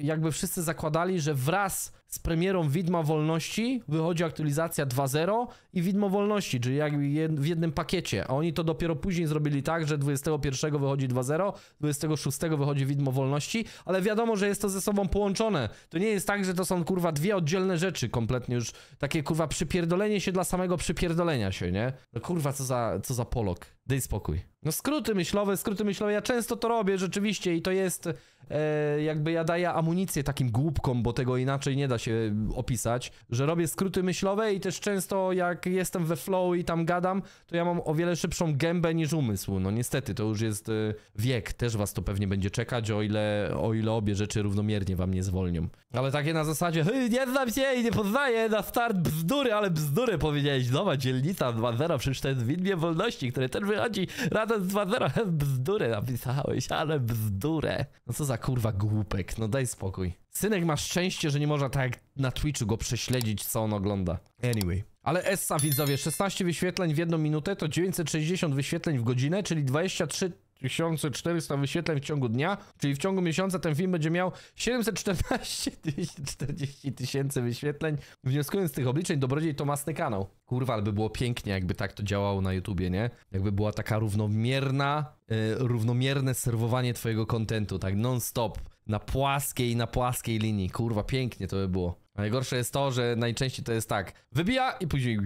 A: e, jakby wszyscy zakładali, że wraz z premierą Widma Wolności wychodzi aktualizacja 2.0 i Widmo Wolności, czyli jakby w jednym pakiecie. A oni to dopiero później zrobili tak, że 21 wychodzi 2.0, 26 wychodzi Widmo Wolności, ale wiadomo, że jest to ze sobą połączone. To nie jest tak, że to są kurwa dwie oddzielne rzeczy kompletnie już. Takie kurwa przypierdolenie się dla samego przypierdolenia się, nie? No kurwa, co za, co za Polok. Daj spokój. No skróty myślowe, skróty myślowe. Ja często to robię rzeczywiście i to jest e, jakby ja daję amunicję takim głupkom, bo tego inaczej nie da się opisać, że robię skróty myślowe i też często jak jestem we flow i tam gadam, to ja mam o wiele szybszą gębę niż umysł. No niestety, to już jest e, wiek, też was to pewnie będzie czekać, o ile, o ile obie rzeczy równomiernie wam nie zwolnią. Ale takie na zasadzie, nie znam się i nie poznaję, na start bzdury, ale bzdury powiedziałeś, nowa dzielnica 2.0, przecież to jest w Wolności, który też wychodzi razem z 2.0, bzdury napisałeś, ale bzdurę. No co za za kurwa głupek, no daj spokój. Synek ma szczęście, że nie można tak na Twitchu go prześledzić, co on ogląda. Anyway. Ale Essa widzowie, 16 wyświetleń w jedną minutę to 960 wyświetleń w godzinę, czyli 23 1400 wyświetleń w ciągu dnia, czyli w ciągu miesiąca ten film będzie miał 714 240 tysięcy wyświetleń. Wnioskując z tych obliczeń, dobrodziej to masny kanał. Kurwa, ale by było pięknie, jakby tak to działało na YouTubie, nie? Jakby była taka równomierna, yy, równomierne serwowanie twojego kontentu, tak non-stop, na płaskiej, na płaskiej linii. Kurwa, pięknie to by było. Najgorsze jest to, że najczęściej to jest tak, wybija i później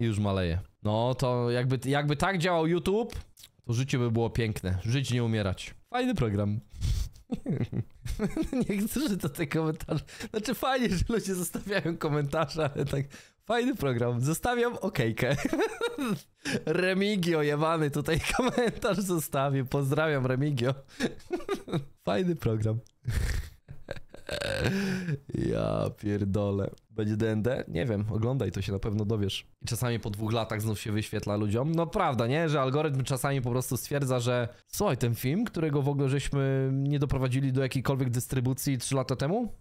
A: i już maleje. No to jakby, jakby tak działał YouTube, to życie by było piękne. Żyć, nie umierać. Fajny program. nie chcę, że to te komentarze. Znaczy fajnie, że ludzie zostawiają komentarze, ale tak. Fajny program. Zostawiam okejkę. Remigio jebany tutaj komentarz zostawił. Pozdrawiam Remigio. Fajny program. ja pierdolę. Będzie DND, Nie wiem, oglądaj, to się na pewno dowiesz. I czasami po dwóch latach znów się wyświetla ludziom. No prawda, nie? Że algorytm czasami po prostu stwierdza, że słuchaj, ten film, którego w ogóle żeśmy nie doprowadzili do jakiejkolwiek dystrybucji trzy lata temu,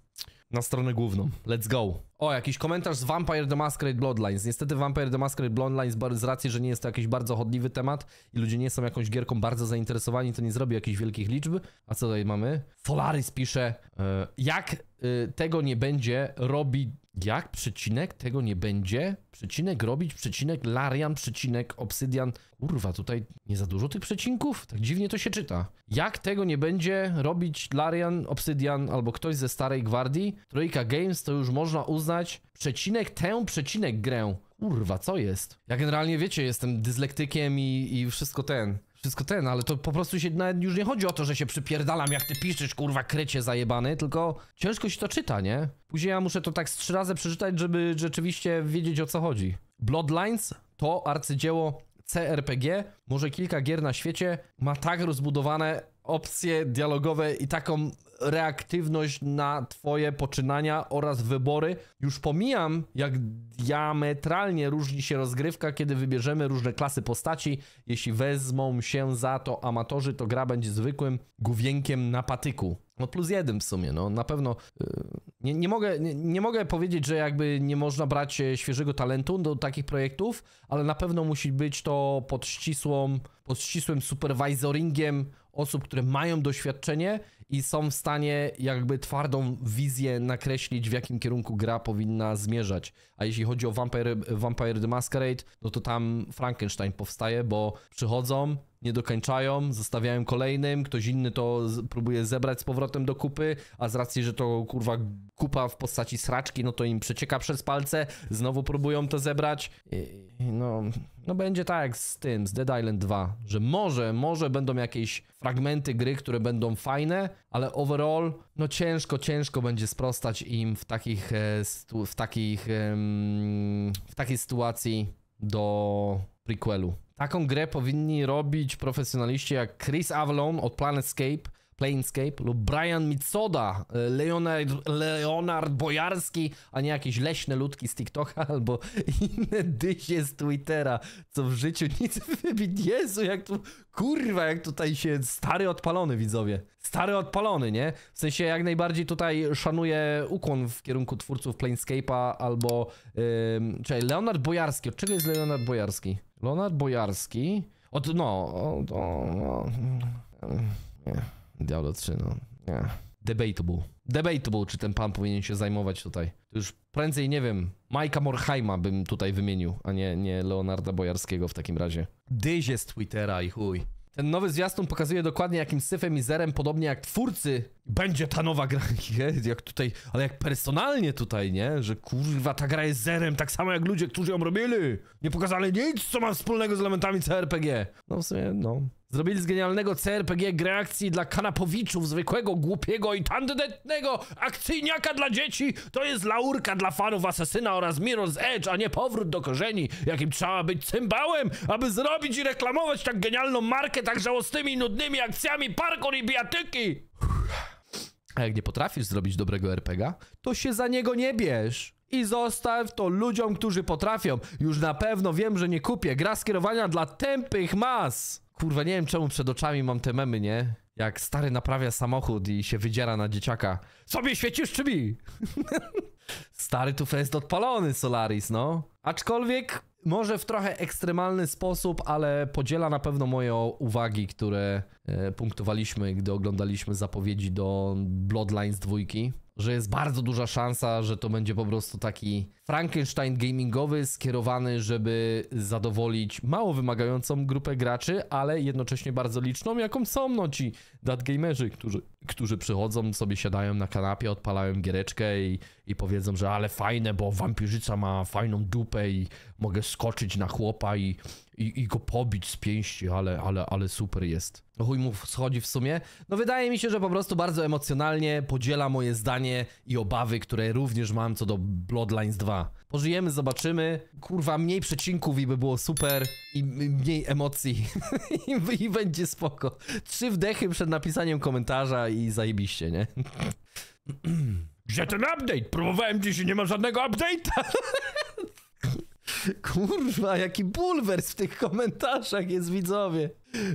A: na stronę główną. Let's go. O, jakiś komentarz z Vampire the Masquerade Bloodlines. Niestety Vampire the Masquerade Bloodlines z racji, że nie jest to jakiś bardzo chodliwy temat i ludzie nie są jakąś gierką bardzo zainteresowani, to nie zrobi jakichś wielkich liczb. A co tutaj mamy? Solaris pisze, e, jak e, tego nie będzie, robi jak przecinek tego nie będzie? Przecinek robić, przecinek Larian, przecinek Obsydian. Kurwa, tutaj nie za dużo tych przecinków? Tak dziwnie to się czyta. Jak tego nie będzie robić Larian, Obsydian albo ktoś ze starej gwardii? Trójka Games to już można uznać przecinek tę, przecinek grę. Kurwa, co jest? Ja generalnie wiecie, jestem dyslektykiem i, i wszystko ten wszystko ten, ale to po prostu się nawet już nie chodzi o to, że się przypierdalam, jak ty piszesz, kurwa, krecie zajebany, tylko ciężko się to czyta, nie? Później ja muszę to tak z trzy razy przeczytać, żeby rzeczywiście wiedzieć o co chodzi. Bloodlines to arcydzieło CRPG, może kilka gier na świecie ma tak rozbudowane opcje dialogowe i taką reaktywność na twoje poczynania oraz wybory. Już pomijam, jak diametralnie różni się rozgrywka, kiedy wybierzemy różne klasy postaci. Jeśli wezmą się za to amatorzy, to gra będzie zwykłym główienkiem na patyku. No plus jeden w sumie, no na pewno yy, nie, nie, mogę, nie, nie, mogę powiedzieć, że jakby nie można brać e, świeżego talentu do takich projektów, ale na pewno musi być to pod ścisłą, pod ścisłym supervisoringiem osób, które mają doświadczenie i są w stanie jakby twardą wizję nakreślić, w jakim kierunku gra powinna zmierzać. A jeśli chodzi o Vampire, Vampire the Masquerade, no to tam Frankenstein powstaje, bo przychodzą, nie dokończają, zostawiają kolejnym, ktoś inny to próbuje zebrać z powrotem do kupy, a z racji, że to kurwa kupa w postaci sraczki, no to im przecieka przez palce, znowu próbują to zebrać. I, no... No będzie tak jak z tym, z Dead Island 2, że może, może będą jakieś fragmenty gry, które będą fajne, ale overall, no ciężko, ciężko będzie sprostać im w takich, e, w takich, w takiej sytuacji do prequelu. Taką grę powinni robić profesjonaliści jak Chris Avalon od Planetscape, Planescape lub Brian Mitsoda, y, Leonard, Leonard Bojarski, a nie jakieś leśne ludki z TikToka albo inne dysie z Twittera, co w życiu nic wybić. Jezu, jak tu, kurwa, jak tutaj się stary odpalony widzowie. Stary odpalony, nie? W sensie jak najbardziej tutaj szanuję ukłon w kierunku twórców Planescape'a albo, yy, czyli Leonard Bojarski. Od czego jest Leonard Bojarski? Leonard Bojarski? Od, no, od, o, no, mm, nie. Diablo 3, no. Yeah. Debatable. Debatable, czy ten pan powinien się zajmować tutaj. już prędzej, nie wiem, Majka Morheima bym tutaj wymienił, a nie, nie Leonarda Bojarskiego w takim razie. Dyzie z Twittera i chuj. Ten nowy zwiastun pokazuje dokładnie jakim syfem i zerem, podobnie jak twórcy, będzie ta nowa gra, jak tutaj, ale jak personalnie tutaj, nie? Że kurwa, ta gra jest zerem, tak samo jak ludzie, którzy ją robili. Nie pokazali nic, co ma wspólnego z elementami CRPG. No w sumie, no, Zrobili z genialnego CRPG grę akcji dla kanapowiczów, zwykłego, głupiego i tandetnego akcyjniaka dla dzieci. To jest laurka dla fanów Asesyna oraz Mirror's Edge, a nie powrót do korzeni, jakim trzeba być cymbałem, aby zrobić i reklamować tak genialną markę tak żałosnymi, nudnymi akcjami parkour i bijatyki. A jak nie potrafisz zrobić dobrego RPG, to się za niego nie bierz i zostaw to ludziom, którzy potrafią. Już na pewno wiem, że nie kupię gra skierowania dla tępych mas. Kurwa, nie wiem czemu przed oczami mam te memy, nie? Jak stary naprawia samochód i się wydziera na dzieciaka. Sobie świecisz czy mi? stary tu jest odpalony Solaris, no. Aczkolwiek może w trochę ekstremalny sposób, ale podziela na pewno moje uwagi, które e, punktowaliśmy, gdy oglądaliśmy zapowiedzi do Bloodlines dwójki że jest bardzo duża szansa, że to będzie po prostu taki Frankenstein gamingowy skierowany, żeby zadowolić mało wymagającą grupę graczy, ale jednocześnie bardzo liczną, jaką są no ci datgamerzy, którzy, którzy przychodzą, sobie siadają na kanapie, odpalają giereczkę i, i powiedzą, że ale fajne, bo wampirzyca ma fajną dupę i mogę skoczyć na chłopa i i, i go pobić z pięści, ale, ale, ale super jest. No chuj mu schodzi w sumie. No wydaje mi się, że po prostu bardzo emocjonalnie podziela moje zdanie i obawy, które również mam co do Bloodlines 2. Pożyjemy, zobaczymy. Kurwa, mniej przecinków i by było super. I mniej emocji. I, I, będzie spoko. Trzy wdechy przed napisaniem komentarza i zajebiście, nie? Gdzie ten update? Próbowałem dziś i nie ma żadnego update'a. Kurwa, jaki bulwers w tych komentarzach jest, widzowie.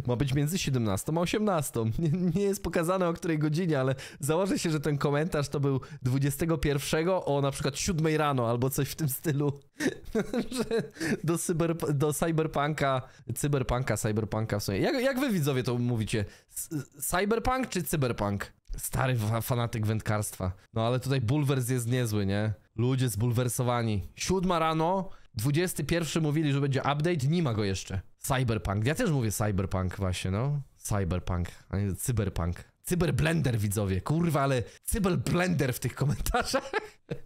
A: Ma być między 17 a 18. Nie, nie, jest pokazane o której godzinie, ale założę się, że ten komentarz to był 21 o na przykład 7 rano albo coś w tym stylu. do, cyber, do cyberpunka, cyberpunka, cyberpunka w sumie. Jak, jak wy widzowie to mówicie? Cyberpunk czy cyberpunk? Stary fanatyk wędkarstwa. No ale tutaj bulwers jest niezły, nie? Ludzie zbulwersowani. 7 rano, 21 mówili, że będzie update, nie ma go jeszcze. Cyberpunk. Ja też mówię cyberpunk właśnie, no. Cyberpunk, a nie cyberpunk. Cyberblender widzowie, kurwa, ale cyberblender w tych komentarzach.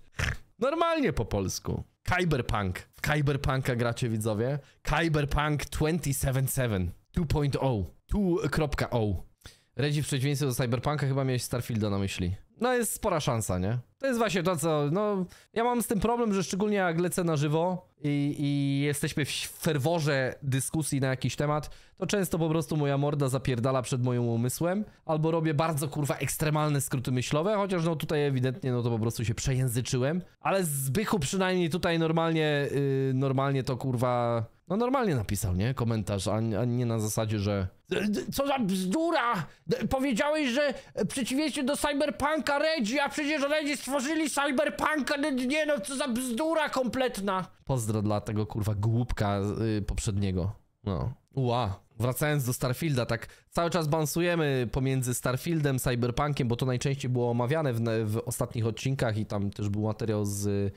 A: Normalnie po polsku. Cyberpunk. Cyberpunka gracie widzowie. Cyberpunk 277. 2.0. 2.0. Redzi w przeciwieństwie do Cyberpunka chyba miałeś Starfielda na myśli. No jest spora szansa, nie? To jest właśnie to, co. No, ja mam z tym problem, że szczególnie jak lecę na żywo i, i jesteśmy w ferworze dyskusji na jakiś temat, to często po prostu moja morda zapierdala przed moim umysłem, albo robię bardzo kurwa ekstremalne skróty myślowe, chociaż no tutaj ewidentnie no to po prostu się przejęzyczyłem, ale z przynajmniej tutaj normalnie, yy, normalnie to kurwa no normalnie napisał, nie? Komentarz, a, nie na zasadzie, że... Co za bzdura! Powiedziałeś, że w przeciwieństwie do Cyberpunka Redzi, a przecież Redzi stworzyli Cyberpunka, no nie no, co za bzdura kompletna! Pozdro dla tego kurwa głupka yy, poprzedniego, no. Ła, wracając do Starfielda, tak cały czas bansujemy pomiędzy Starfieldem, Cyberpunkiem, bo to najczęściej było omawiane w, w ostatnich odcinkach i tam też był materiał z y,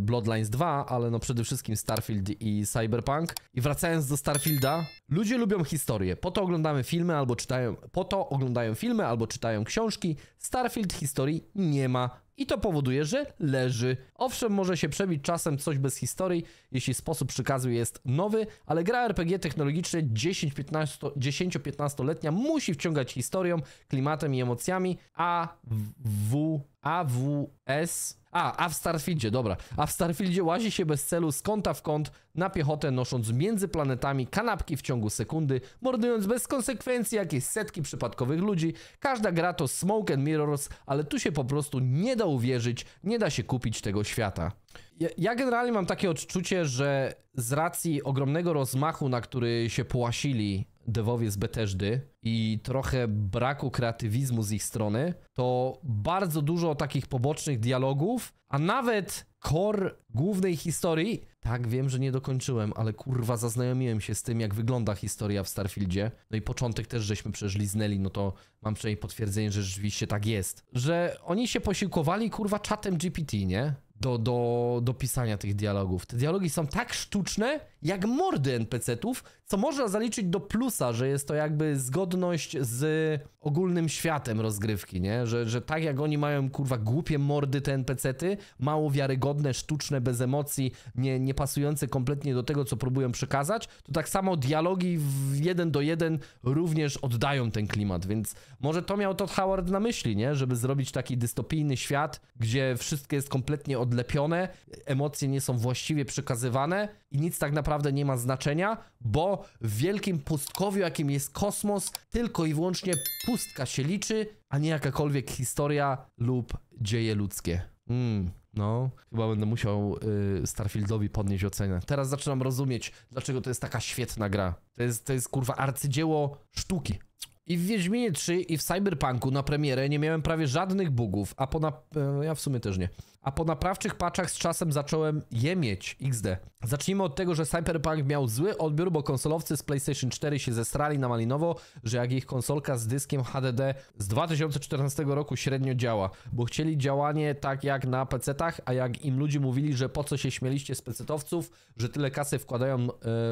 A: Bloodlines 2, ale no przede wszystkim Starfield i Cyberpunk. I wracając do Starfielda, ludzie lubią historię. Po to oglądamy filmy albo czytają, po to oglądają filmy albo czytają książki. Starfield historii nie ma. I to powoduje, że leży. Owszem, może się przebić czasem coś bez historii, jeśli sposób przekazu jest nowy, ale gra RPG technologicznie naprawdę 10-15-letnia musi wciągać historią, klimatem i emocjami, a w AWS. A, a w Starfieldzie, dobra. A w Starfieldzie łazi się bez celu z kąta w kąt na piechotę, nosząc między planetami kanapki w ciągu sekundy, mordując bez konsekwencji jakieś setki przypadkowych ludzi. Każda gra to smoke and mirrors, ale tu się po prostu nie da uwierzyć, nie da się kupić tego świata ja generalnie mam takie odczucie, że z racji ogromnego rozmachu, na który się połasili dewowie z Beteżdy i trochę braku kreatywizmu z ich strony, to bardzo dużo takich pobocznych dialogów, a nawet core głównej historii. Tak, wiem, że nie dokończyłem, ale kurwa, zaznajomiłem się z tym, jak wygląda historia w Starfieldzie. No i początek też żeśmy przecież liznęli, no to mam przynajmniej potwierdzenie, że rzeczywiście tak jest. Że oni się posiłkowali, kurwa, czatem GPT, nie? do, do, do pisania tych dialogów. Te dialogi są tak sztuczne jak mordy NPC-tów, co można zaliczyć do plusa, że jest to jakby zgodność z ogólnym światem rozgrywki, nie? Że, że tak jak oni mają, kurwa, głupie mordy te NPC-ty, mało wiarygodne, sztuczne, bez emocji, nie, nie pasujące kompletnie do tego, co próbują przekazać, to tak samo dialogi w jeden do jeden również oddają ten klimat, więc może to miał Todd Howard na myśli, nie? Żeby zrobić taki dystopijny świat, gdzie wszystko jest kompletnie odlepione, emocje nie są właściwie przekazywane i nic tak naprawdę naprawdę nie ma znaczenia, bo w wielkim pustkowiu, jakim jest kosmos, tylko i wyłącznie pustka się liczy, a nie jakakolwiek historia lub dzieje ludzkie. Mm, no, chyba będę musiał y, Starfieldowi podnieść ocenę. Teraz zaczynam rozumieć, dlaczego to jest taka świetna gra. To jest, to jest kurwa arcydzieło sztuki. I w Wiedźminie 3 i w Cyberpunku na premierę nie miałem prawie żadnych bugów, a po na... E, ja w sumie też nie a po naprawczych paczach z czasem zacząłem je mieć. XD. Zacznijmy od tego, że Cyberpunk miał zły odbiór, bo konsolowcy z PlayStation 4 się zestrali na malinowo, że jak ich konsolka z dyskiem HDD z 2014 roku średnio działa, bo chcieli działanie tak jak na PC-tach, a jak im ludzie mówili, że po co się śmieliście z PC-towców, że tyle kasy wkładają e,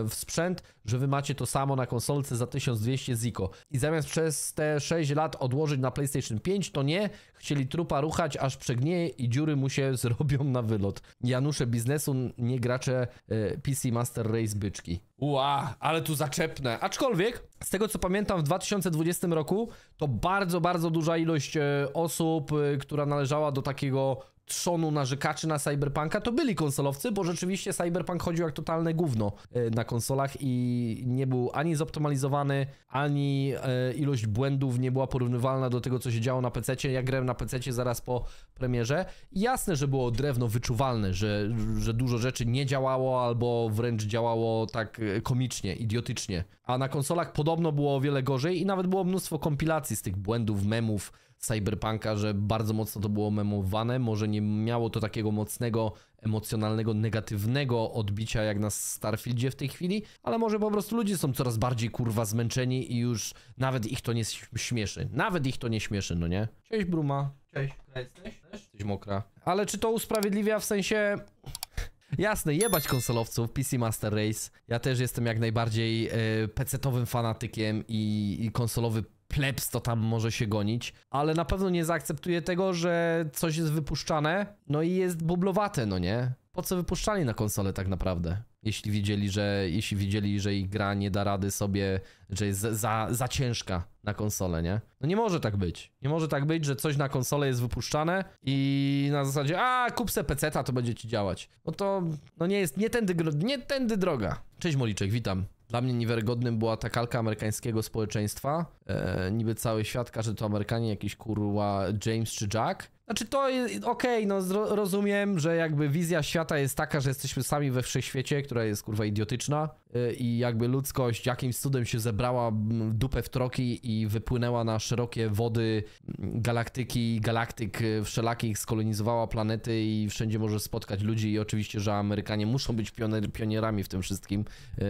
A: w sprzęt, że wy macie to samo na konsolce za 1200 ziko. I zamiast przez te 6 lat odłożyć na PlayStation 5, to nie, Chcieli trupa ruchać, aż przegnie i dziury mu się zrobią na wylot. Janusze biznesu, nie gracze e, PC Master Race byczki. Ła, ale tu zaczepne. Aczkolwiek, z tego co pamiętam, w 2020 roku to bardzo, bardzo duża ilość e, osób, e, która należała do takiego trzonu narzekaczy na Cyberpunka to byli konsolowcy, bo rzeczywiście Cyberpunk chodził jak totalne gówno e, na konsolach i nie był ani zoptymalizowany, ani e, ilość błędów nie była porównywalna do tego, co się działo na PC. Ja grałem na PC zaraz po premierze. Jasne, że było drewno wyczuwalne, że, że dużo rzeczy nie działało albo wręcz działało tak e, komicznie, idiotycznie. A na konsolach podobno było o wiele gorzej i nawet było mnóstwo kompilacji z tych błędów, memów, Cyberpunka, że bardzo mocno to było memowane, może nie miało to takiego mocnego, emocjonalnego, negatywnego odbicia jak na Starfieldzie w tej chwili, ale może po prostu ludzie są coraz bardziej kurwa zmęczeni i już nawet ich to nie śmieszy. Nawet ich to nie śmieszy, no nie? Cześć Bruma. Cześć. Jesteś? Jesteś mokra. Ale czy to usprawiedliwia w sensie... Jasne, jebać konsolowców, PC Master Race. Ja też jestem jak najbardziej y, pecetowym fanatykiem i, i konsolowy plebs to tam może się gonić, ale na pewno nie zaakceptuje tego, że coś jest wypuszczane, no i jest bublowate, no nie? Po co wypuszczali na konsolę tak naprawdę? Jeśli widzieli, że, jeśli widzieli, że ich gra nie da rady sobie, że jest za, za, ciężka na konsolę, nie? No nie może tak być. Nie może tak być, że coś na konsolę jest wypuszczane i na zasadzie, a kup se ta, to będzie ci działać. No to, no nie jest, nie tędy, nie tędy droga. Cześć Moliczek, witam. Dla mnie niewiarygodnym była ta kalka amerykańskiego społeczeństwa. E, niby cały świat każe to Amerykanie, jakiś kurwa James czy Jack. Znaczy to jest okej, okay, no rozumiem, że jakby wizja świata jest taka, że jesteśmy sami we wszechświecie, która jest kurwa idiotyczna. Y, i jakby ludzkość jakimś cudem się zebrała dupę w troki i wypłynęła na szerokie wody galaktyki, galaktyk y, wszelakich, skolonizowała planety i wszędzie może spotkać ludzi i oczywiście, że Amerykanie muszą być pionier, pionierami w tym wszystkim. Y,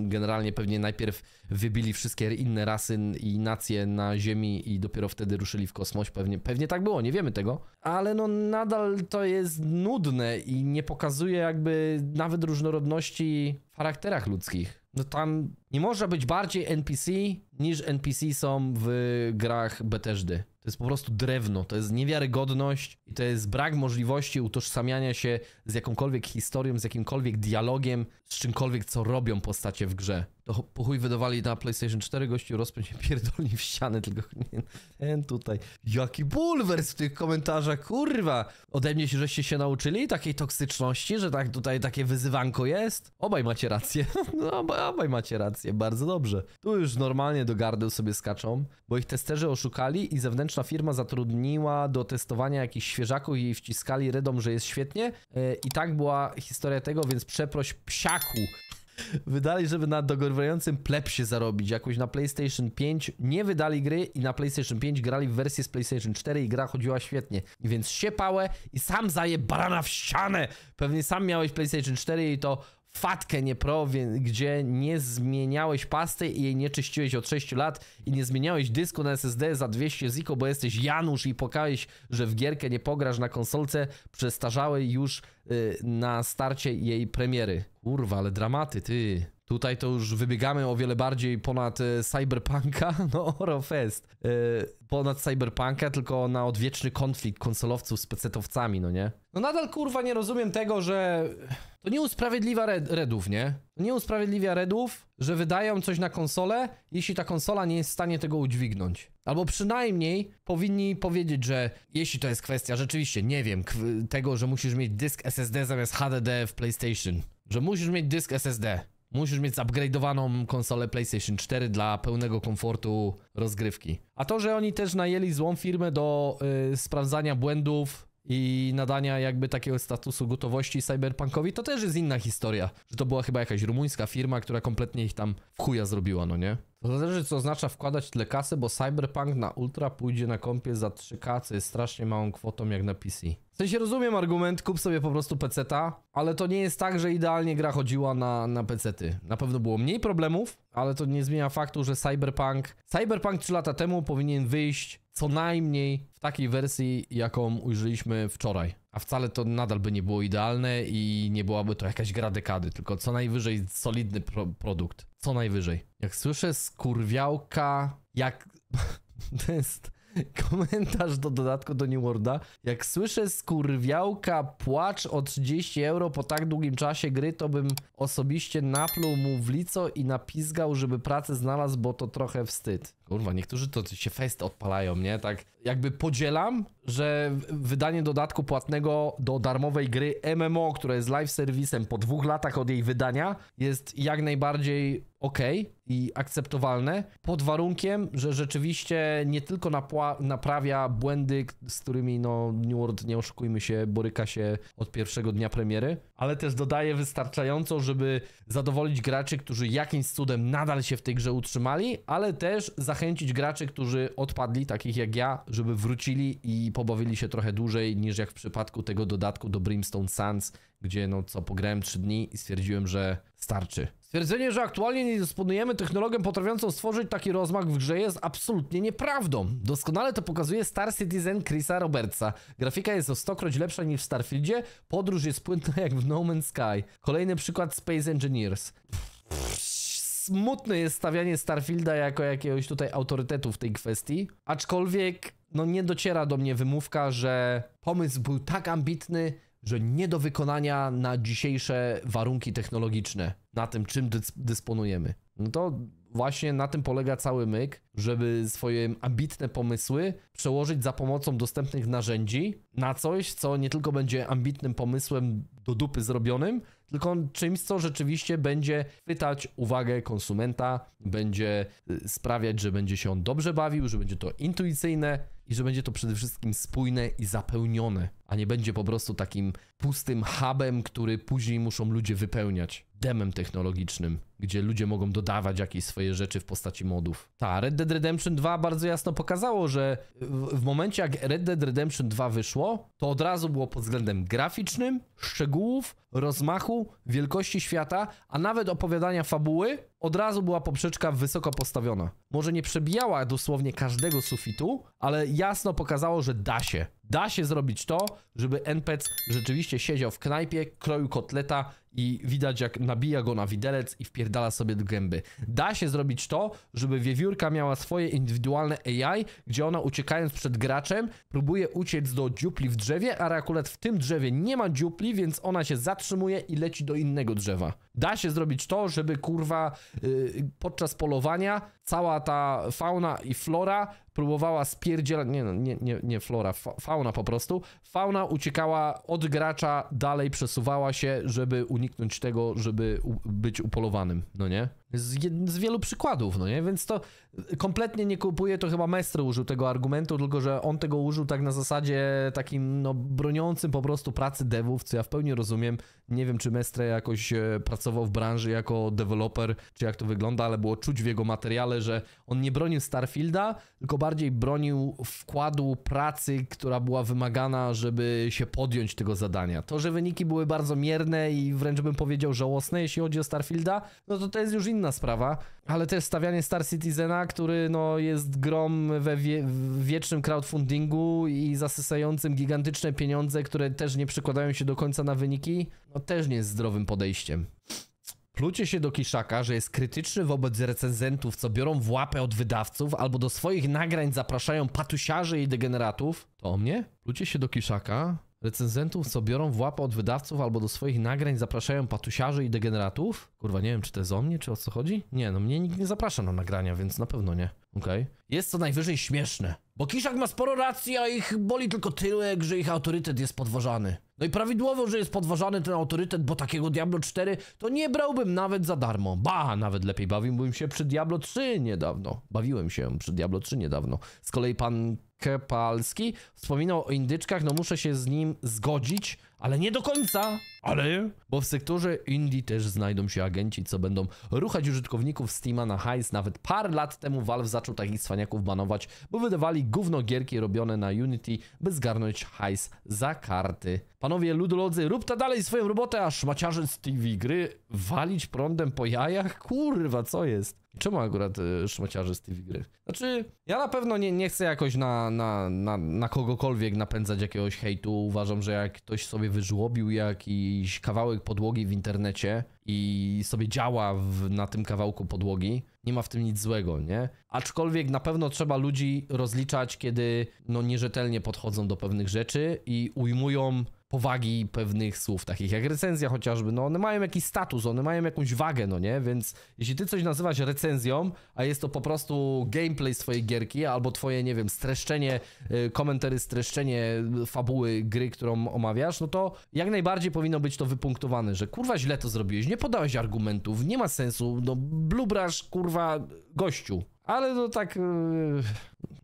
A: generalnie pewnie najpierw wybili wszystkie inne rasy i nacje na Ziemi i dopiero wtedy ruszyli w kosmos. Pewnie, pewnie tak było, nie wiemy tego. Ale no nadal to jest nudne i nie pokazuje jakby nawet różnorodności charakterach ludzkich. No tam nie można być bardziej NPC niż NPC są w grach Bethesdy. To jest po prostu drewno, to jest niewiarygodność i to jest brak możliwości utożsamiania się z jakąkolwiek historią, z jakimkolwiek dialogiem, z czymkolwiek, co robią postacie w grze. To po chuj wydawali na PlayStation 4, gościu rozpędź się pierdolni w ścianę, tylko nie, ten tutaj. Jaki bulwers w tych komentarzach, kurwa! Ode mnie, się, żeście się nauczyli takiej toksyczności, że tak tutaj takie wyzywanko jest? Obaj macie rację, no, obaj macie rację akcję. Bardzo dobrze. Tu już normalnie do gardeł sobie skaczą, bo ich testerzy oszukali i zewnętrzna firma zatrudniła do testowania jakichś świeżaków i wciskali redom, że jest świetnie. E, I tak była historia tego, więc przeproś psiaku. Wydali, żeby na dogorywającym plepsie zarobić. Jakoś na PlayStation 5 nie wydali gry i na PlayStation 5 grali w wersję z PlayStation 4 i gra chodziła świetnie. Więc siepałe i sam zaje barana w ścianę. Pewnie sam miałeś PlayStation 4 i to fatkę nie Pro, gdzie nie zmieniałeś pasty i jej nie czyściłeś od 6 lat i nie zmieniałeś dysku na SSD za 200 ziko, bo jesteś Janusz i pokałeś, że w gierkę nie pograsz na konsolce przestarzałej już Y, na starcie jej premiery. Kurwa, ale dramaty, ty. Tutaj to już wybiegamy o wiele bardziej ponad y, cyberpunka, no Orofest, y, ponad cyberpunka, tylko na odwieczny konflikt konsolowców z pecetowcami, no nie? No nadal kurwa nie rozumiem tego, że to nie usprawiedliwa red redów, nie? nie usprawiedliwia Redów, że wydają coś na konsolę, jeśli ta konsola nie jest w stanie tego udźwignąć. Albo przynajmniej powinni powiedzieć, że jeśli to jest kwestia rzeczywiście, nie wiem, tego, że musisz mieć dysk SSD zamiast HDD w PlayStation, że musisz mieć dysk SSD. Musisz mieć upgrade'owaną konsolę PlayStation 4 dla pełnego komfortu rozgrywki. A to, że oni też najęli złą firmę do yy, sprawdzania błędów i nadania jakby takiego statusu gotowości cyberpunkowi, to też jest inna historia. Że to była chyba jakaś rumuńska firma, która kompletnie ich tam w chuja zrobiła, no nie? To zależy co oznacza wkładać tyle kasy, bo cyberpunk na ultra pójdzie na kompie za 3k, co jest strasznie małą kwotą jak na PC. W sensie rozumiem argument, kup sobie po prostu peceta, ale to nie jest tak, że idealnie gra chodziła na, na pecety. Na pewno było mniej problemów, ale to nie zmienia faktu, że cyberpunk... Cyberpunk 3 lata temu powinien wyjść co najmniej w takiej wersji, jaką ujrzeliśmy wczoraj. A wcale to nadal by nie było idealne i nie byłaby to jakaś gra dekady, tylko co najwyżej solidny pro produkt. Co najwyżej. Jak słyszę skurwiałka, jak... to jest Komentarz do dodatku do New Worlda. Jak słyszę skurwiałka płacz o 30 euro po tak długim czasie gry, to bym osobiście napluł mu w lico i napisgał, żeby pracę znalazł, bo to trochę wstyd. Kurwa, niektórzy to się fest odpalają, nie? Tak jakby podzielam, że wydanie dodatku płatnego do darmowej gry MMO, która jest live serwisem po dwóch latach od jej wydania, jest jak najbardziej ok i akceptowalne, pod warunkiem, że rzeczywiście nie tylko naprawia błędy, z którymi no New World, nie oszukujmy się, boryka się od pierwszego dnia premiery, ale też dodaje wystarczająco, żeby zadowolić graczy, którzy jakimś cudem nadal się w tej grze utrzymali, ale też zachęcić graczy, którzy odpadli, takich jak ja, żeby wrócili i pobawili się trochę dłużej niż jak w przypadku tego dodatku do Brimstone Sands, gdzie no co, pograłem 3 dni i stwierdziłem, że starczy. Twierdzenie, że aktualnie nie dysponujemy technologią potrafiącą stworzyć taki rozmach w grze jest absolutnie nieprawdą. Doskonale to pokazuje Star Citizen Chrisa Robertsa. Grafika jest o stokroć lepsza niż w Starfieldzie, podróż jest płynna jak w No Man's Sky. Kolejny przykład Space Engineers. smutne jest stawianie Starfielda jako jakiegoś tutaj autorytetu w tej kwestii, aczkolwiek no nie dociera do mnie wymówka, że pomysł był tak ambitny, że nie do wykonania na dzisiejsze warunki technologiczne, na tym czym dysponujemy. No to właśnie na tym polega cały myk, żeby swoje ambitne pomysły przełożyć za pomocą dostępnych narzędzi na coś, co nie tylko będzie ambitnym pomysłem do dupy zrobionym, tylko czymś, co rzeczywiście będzie chwytać uwagę konsumenta, będzie y, sprawiać, że będzie się on dobrze bawił, że będzie to intuicyjne i że będzie to przede wszystkim spójne i zapełnione a nie będzie po prostu takim pustym hubem, który później muszą ludzie wypełniać. Demem technologicznym, gdzie ludzie mogą dodawać jakieś swoje rzeczy w postaci modów. Ta, Red Dead Redemption 2 bardzo jasno pokazało, że w, w momencie jak Red Dead Redemption 2 wyszło, to od razu było pod względem graficznym, szczegółów, rozmachu, wielkości świata, a nawet opowiadania fabuły, od razu była poprzeczka wysoko postawiona. Może nie przebijała dosłownie każdego sufitu, ale jasno pokazało, że da się. Da się zrobić to, żeby NPC rzeczywiście siedział w knajpie, kroił kotleta i widać jak nabija go na widelec i wpierdala sobie do gęby. Da się zrobić to, żeby wiewiórka miała swoje indywidualne AI, gdzie ona uciekając przed graczem próbuje uciec do dziupli w drzewie, a akurat w tym drzewie nie ma dziupli, więc ona się zatrzymuje i leci do innego drzewa. Da się zrobić to, żeby kurwa yy, podczas polowania cała ta fauna i flora próbowała spierdzielać, nie, no, nie, nie, nie flora, fa fauna po prostu, fauna uciekała od gracza, dalej przesuwała się, żeby uniknąć uniknąć tego, żeby u, być upolowanym, no nie? Z, z, wielu przykładów, no nie? Więc to y, kompletnie nie kupuję, to chyba Mestre użył tego argumentu, tylko że on tego użył tak na zasadzie takim, no, broniącym po prostu pracy devów, co ja w pełni rozumiem. Nie wiem, czy Mestre jakoś e, pracował w branży jako deweloper, czy jak to wygląda, ale było czuć w jego materiale, że on nie bronił Starfielda, tylko bardziej bronił wkładu pracy, która była wymagana, żeby się podjąć tego zadania. To, że wyniki były bardzo mierne i wręcz bym powiedział żałosne, jeśli chodzi o Starfielda, no to to jest już inny inna sprawa, ale też stawianie Star Citizena, który no, jest grom we wie, wiecznym crowdfundingu i zasysającym gigantyczne pieniądze, które też nie przekładają się do końca na wyniki, no też nie jest zdrowym podejściem. Plucie się do Kiszaka, że jest krytyczny wobec recenzentów, co biorą w łapę od wydawców, albo do swoich nagrań zapraszają patusiarzy i degeneratów. To o mnie? Plucie się do Kiszaka, recenzentów, co biorą w łapę od wydawców albo do swoich nagrań zapraszają patusiarzy i degeneratów? Kurwa, nie wiem, czy to jest o mnie, czy o co chodzi? Nie, no mnie nikt nie zaprasza na nagrania, więc na pewno nie. Okej. Okay. Jest co najwyżej śmieszne. Bo Kiszak ma sporo racji, a ich boli tylko tyłek, że ich autorytet jest podważany. No i prawidłowo, że jest podważany ten autorytet, bo takiego Diablo 4 to nie brałbym nawet za darmo. Ba, nawet lepiej bawiłbym się przy Diablo 3 niedawno. Bawiłem się przy Diablo 3 niedawno. Z kolei pan Kepalski wspominał o indyczkach, no muszę się z nim zgodzić, ale nie do końca. Ale? Bo w sektorze Indie też znajdą się agenci, co będą ruchać użytkowników Steama na hajs. Nawet parę lat temu Valve zaczął takich cwaniaków banować, bo wydawali gówno gierki robione na Unity, by zgarnąć hajs za karty. Panowie ludolodzy, rób ta dalej swoją robotę, aż szmaciarze z TV gry walić prądem po jajach? Kurwa, co jest? Czemu akurat y, e, szmaciarze z TV gry? Znaczy, ja na pewno nie, nie chcę jakoś na, na, na, na kogokolwiek napędzać jakiegoś hejtu. Uważam, że jak ktoś sobie wyżłobił jaki, jakiś kawałek podłogi w internecie i sobie działa w, na tym kawałku podłogi, nie ma w tym nic złego, nie? Aczkolwiek na pewno trzeba ludzi rozliczać, kiedy no nierzetelnie podchodzą do pewnych rzeczy i ujmują powagi pewnych słów, takich jak recenzja chociażby, no one mają jakiś status, one mają jakąś wagę, no nie? Więc jeśli ty coś nazywasz recenzją, a jest to po prostu gameplay swojej gierki, albo twoje, nie wiem, streszczenie, y, komentary, streszczenie fabuły gry, którą omawiasz, no to jak najbardziej powinno być to wypunktowane, że kurwa źle to zrobiłeś, nie podałeś argumentów, nie ma sensu, no blubrasz kurwa gościu, ale to tak y,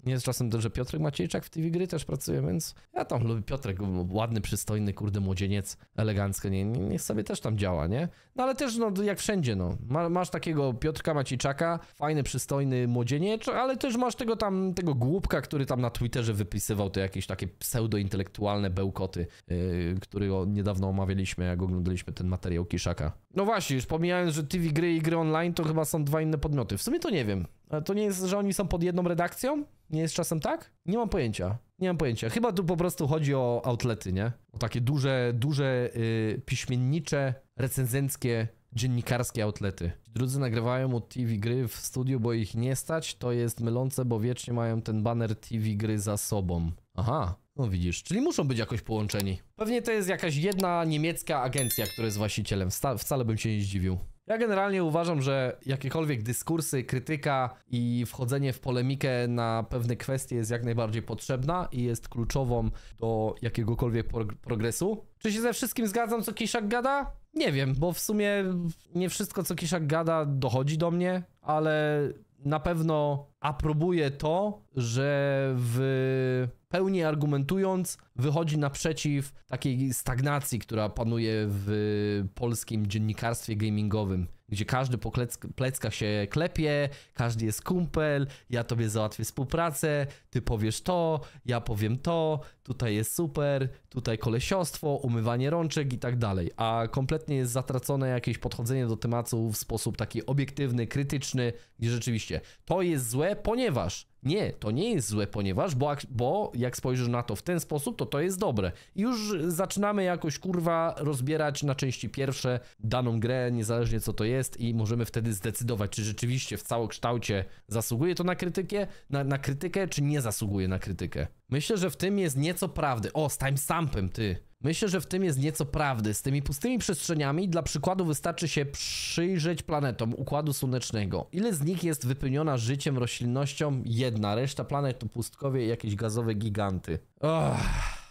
A: nie jest czasem dobrze. Piotrek Maciejczak w TV Gry też pracuje, więc ja tam lubię Piotrek, ładny, przystojny, kurde, młodzieniec, elegancko nie, nie, niech sobie też tam działa, nie? No ale też, no jak wszędzie, no. masz takiego Piotrka Maciejczaka, fajny, przystojny młodzieniec, ale też masz tego tam, tego głupka, który tam na Twitterze wypisywał te jakieś takie pseudointelektualne bełkoty, yy, niedawno omawialiśmy, jak oglądaliśmy ten materiał Kiszaka. No właśnie, już pomijając, że TV Gry i gry online to chyba są dwa inne podmioty. W sumie to nie wiem. To nie jest, że oni są pod jedną redakcją? Nie jest czasem tak? Nie mam pojęcia. Nie mam pojęcia. Chyba tu po prostu chodzi o outlety, nie? O takie duże, duże yy, piśmiennicze, recenzenckie, dziennikarskie outlety. Drudzy nagrywają od TV gry w studiu, bo ich nie stać. To jest mylące, bo wiecznie mają ten banner TV gry za sobą. Aha, no widzisz, czyli muszą być jakoś połączeni. Pewnie to jest jakaś jedna niemiecka agencja, która jest właścicielem. wcale bym się nie zdziwił. Ja generalnie uważam, że jakiekolwiek dyskursy, krytyka i wchodzenie w polemikę na pewne kwestie jest jak najbardziej potrzebna i jest kluczową do jakiegokolwiek prog progresu. Czy się ze wszystkim zgadzam, co Kiszak gada? Nie wiem, bo w sumie nie wszystko, co Kiszak gada, dochodzi do mnie, ale na pewno aprobuje to, że w pełni argumentując wychodzi naprzeciw takiej stagnacji, która panuje w polskim dziennikarstwie gamingowym, gdzie każdy po pleckach się klepie, każdy jest kumpel, ja tobie załatwię współpracę, ty powiesz to, ja powiem to, tutaj jest super, tutaj kolesiostwo, umywanie rączek i tak dalej, a kompletnie jest zatracone jakieś podchodzenie do tematu w sposób taki obiektywny, krytyczny, gdzie rzeczywiście to jest złe, ponieważ nie, to nie jest złe, ponieważ, bo, bo jak spojrzysz na to w ten sposób, to to jest dobre. I już zaczynamy jakoś kurwa rozbierać na części pierwsze daną grę, niezależnie co to jest, i możemy wtedy zdecydować, czy rzeczywiście w całokształcie zasługuje to na krytykę, na, na krytykę, czy nie zasługuje na krytykę. Myślę, że w tym jest nieco prawdy. O, z timestampem, ty. Myślę, że w tym jest nieco prawdy. Z tymi pustymi przestrzeniami dla przykładu wystarczy się przyjrzeć planetom Układu Słonecznego. Ile z nich jest wypełniona życiem, roślinnością? Jeden jedna, reszta planet to pustkowie i jakieś gazowe giganty. Oh,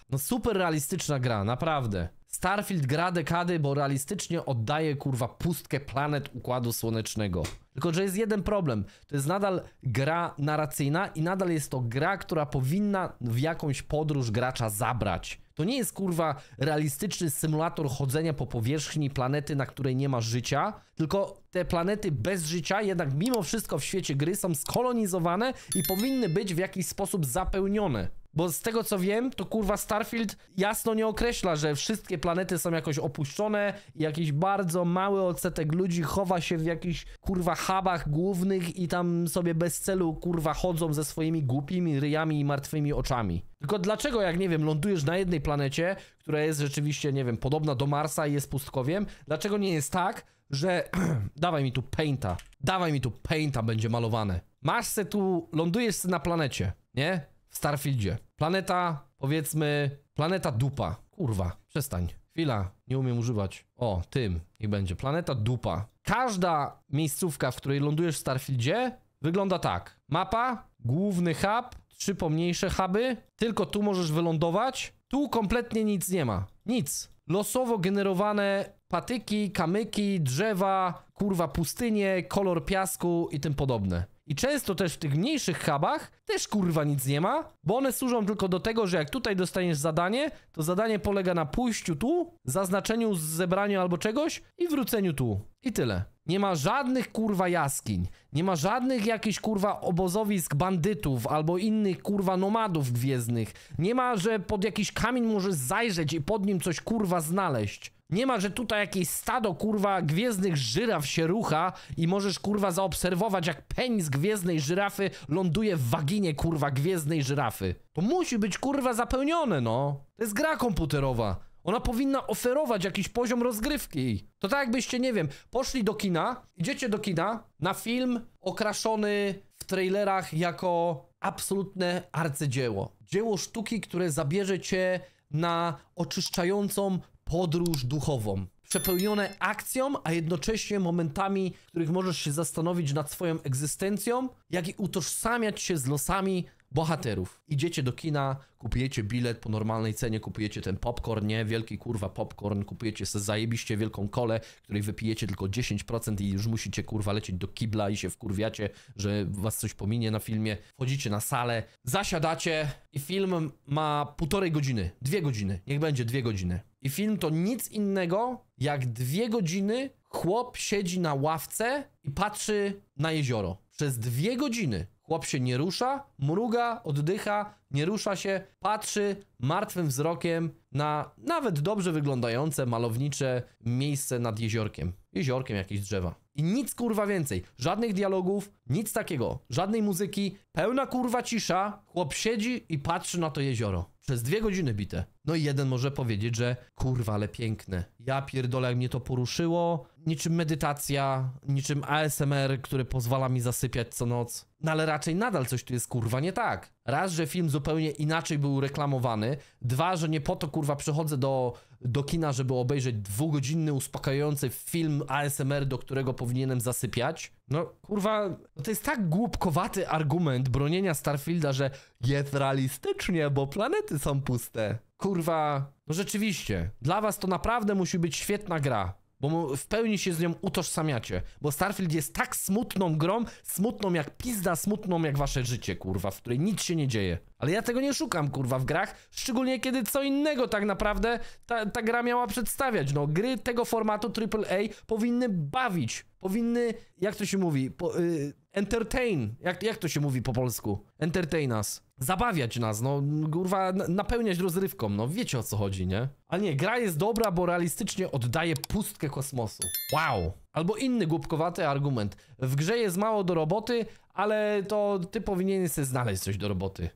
A: no super realistyczna gra, naprawdę. Starfield gra dekady, bo realistycznie oddaje kurwa pustkę planet Układu Słonecznego. Tylko, że jest jeden problem. To jest nadal gra narracyjna i nadal jest to gra, która powinna w jakąś podróż gracza zabrać. To nie jest kurwa realistyczny symulator chodzenia po powierzchni planety, na której nie ma życia, tylko te planety bez życia jednak mimo wszystko w świecie gry są skolonizowane i powinny być w jakiś sposób zapełnione. Bo z tego co wiem, to kurwa Starfield jasno nie określa, że wszystkie planety są jakoś opuszczone, jakiś bardzo mały odsetek ludzi chowa się w jakichś kurwa hubach głównych i tam sobie bez celu kurwa chodzą ze swoimi głupimi ryjami i martwymi oczami. Tylko dlaczego, jak nie wiem, lądujesz na jednej planecie, która jest rzeczywiście, nie wiem, podobna do Marsa i jest pustkowiem, dlaczego nie jest tak, że dawaj mi tu painta, dawaj mi tu painta będzie malowane. Masz se tu, lądujesz se na planecie, nie? w Starfieldzie. Planeta, powiedzmy, planeta dupa. Kurwa, przestań. Chwila, nie umiem używać. O, tym, niech będzie. Planeta dupa. Każda miejscówka, w której lądujesz w Starfieldzie, wygląda tak. Mapa, główny hub, trzy pomniejsze huby. Tylko tu możesz wylądować. Tu kompletnie nic nie ma. Nic. Losowo generowane patyki, kamyki, drzewa, kurwa pustynie, kolor piasku i tym podobne. I często też w tych mniejszych hubach też kurwa nic nie ma, bo one służą tylko do tego, że jak tutaj dostaniesz zadanie, to zadanie polega na pójściu tu, zaznaczeniu, zebraniu albo czegoś i wróceniu tu. I tyle. Nie ma żadnych kurwa jaskiń, nie ma żadnych jakichś kurwa obozowisk bandytów albo innych kurwa nomadów gwiezdnych. Nie ma, że pod jakiś kamień możesz zajrzeć i pod nim coś kurwa znaleźć. Nie ma, że tutaj jakieś stado, kurwa, gwiezdnych żyraf się rucha i możesz, kurwa, zaobserwować, jak penis gwiezdnej żyrafy ląduje w waginie, kurwa, gwiezdnej żyrafy. To musi być, kurwa, zapełnione, no. To jest gra komputerowa. Ona powinna oferować jakiś poziom rozgrywki. To tak jakbyście, nie wiem, poszli do kina, idziecie do kina na film okraszony w trailerach jako absolutne arcydzieło. Dzieło sztuki, które zabierze cię na oczyszczającą podróż duchową. Przepełnione akcją, a jednocześnie momentami, w których możesz się zastanowić nad swoją egzystencją, jak i utożsamiać się z losami bohaterów. Idziecie do kina, kupujecie bilet po normalnej cenie, kupujecie ten popcorn, nie? Wielki kurwa popcorn, kupujecie sobie zajebiście wielką kolę, której wypijecie tylko 10% i już musicie kurwa lecieć do kibla i się wkurwiacie, że was coś pominie na filmie. Wchodzicie na salę, zasiadacie i film ma półtorej godziny, dwie godziny, niech będzie dwie godziny. I film to nic innego jak dwie godziny chłop siedzi na ławce i patrzy na jezioro. Przez dwie godziny Chłop się nie rusza, mruga, oddycha, nie rusza się, patrzy martwym wzrokiem na nawet dobrze wyglądające, malownicze miejsce nad jeziorkiem. Jeziorkiem jakieś drzewa. I nic kurwa więcej. Żadnych dialogów, nic takiego. Żadnej muzyki, Pełna kurwa cisza, chłop siedzi i patrzy na to jezioro. Przez dwie godziny bite. No i jeden może powiedzieć, że kurwa, ale piękne. Ja pierdolę, mnie to poruszyło. Niczym medytacja, niczym ASMR, który pozwala mi zasypiać co noc. No ale raczej nadal coś tu jest kurwa nie tak. Raz, że film zupełnie inaczej był reklamowany. Dwa, że nie po to kurwa przechodzę do, do kina, żeby obejrzeć dwugodzinny uspokajający film ASMR, do którego powinienem zasypiać. No kurwa, to jest tak głupkowaty argument, bronienia Starfielda, że jest realistycznie, bo planety są puste. Kurwa, no rzeczywiście, dla was to naprawdę musi być świetna gra bo w pełni się z nią utożsamiacie, bo Starfield jest tak smutną grą, smutną jak pizda, smutną jak wasze życie, kurwa, w której nic się nie dzieje. Ale ja tego nie szukam, kurwa, w grach, szczególnie kiedy co innego tak naprawdę ta, ta gra miała przedstawiać, no, gry tego formatu AAA powinny bawić, powinny, jak to się mówi, po, y, entertain, jak, jak to się mówi po polsku, entertain us zabawiać nas, no kurwa, napełniać rozrywką, no wiecie o co chodzi, nie? A nie, gra jest dobra, bo realistycznie oddaje pustkę kosmosu. Wow! Albo inny głupkowaty argument. W grze jest mało do roboty, ale to ty powinieneś sobie znaleźć coś do roboty.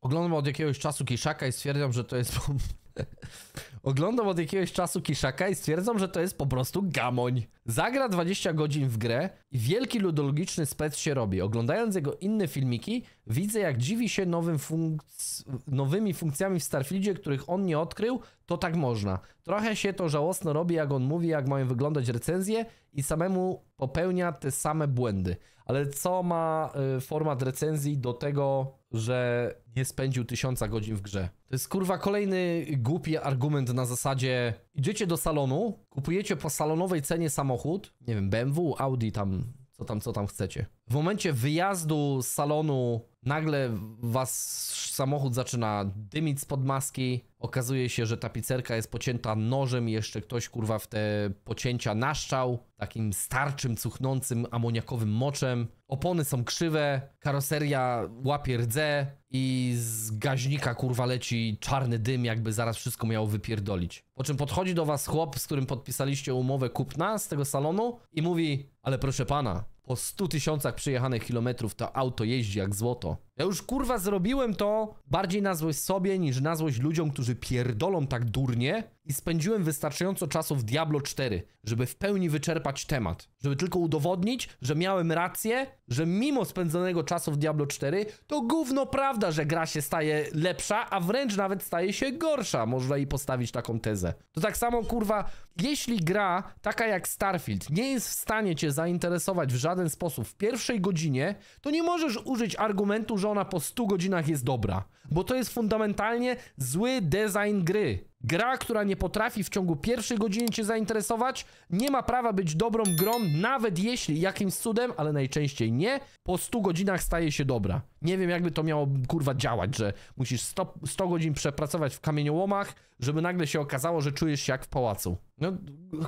A: Oglądam od jakiegoś czasu Kiszaka i stwierdzam, że to jest Oglądam od jakiegoś czasu Kiszaka i stwierdzam, że to jest po prostu gamoń. Zagra 20 godzin w grę i wielki ludologiczny spec się robi. Oglądając jego inne filmiki, widzę jak dziwi się nowym funkc nowymi funkcjami w Starfieldzie, których on nie odkrył, to tak można. Trochę się to żałosno robi, jak on mówi, jak mają wyglądać recenzje i samemu popełnia te same błędy. Ale co ma y, format recenzji do tego, że nie spędził tysiąca godzin w grze? To jest kurwa kolejny głupi argument na zasadzie idziecie do salonu, kupujecie po salonowej cenie samochód, nie wiem, BMW, Audi tam, co tam, co tam chcecie w momencie wyjazdu z salonu nagle was samochód zaczyna dymić spod maski. Okazuje się, że tapicerka jest pocięta nożem i jeszcze ktoś kurwa w te pocięcia naszczał takim starczym, cuchnącym amoniakowym moczem. Opony są krzywe, karoseria łapie rdze i z gaźnika kurwa leci czarny dym, jakby zaraz wszystko miało wypierdolić. Po czym podchodzi do was chłop, z którym podpisaliście umowę kupna z tego salonu i mówi: Ale proszę pana, po 100 tysiącach przejechanych kilometrów to auto jeździ jak złoto. Ja już kurwa zrobiłem to bardziej na złość sobie niż na złość ludziom, którzy pierdolą tak durnie i spędziłem wystarczająco czasu w Diablo 4, żeby w pełni wyczerpać temat. Żeby tylko udowodnić, że miałem rację, że mimo spędzonego czasu w Diablo 4 to gówno prawda, że gra się staje lepsza, a wręcz nawet staje się gorsza. Można i postawić taką tezę. To tak samo kurwa, jeśli gra taka jak Starfield nie jest w stanie cię zainteresować w żaden sposób w pierwszej godzinie, to nie możesz użyć argumentu, że że ona po 100 godzinach jest dobra, bo to jest fundamentalnie zły design gry. Gra, która nie potrafi w ciągu pierwszej godziny cię zainteresować, nie ma prawa być dobrą grą, nawet jeśli jakimś cudem, ale najczęściej nie, po 100 godzinach staje się dobra. Nie wiem, jakby to miało kurwa działać, że musisz 100, 100 godzin przepracować w kamieniołomach, żeby nagle się okazało, że czujesz się jak w pałacu. No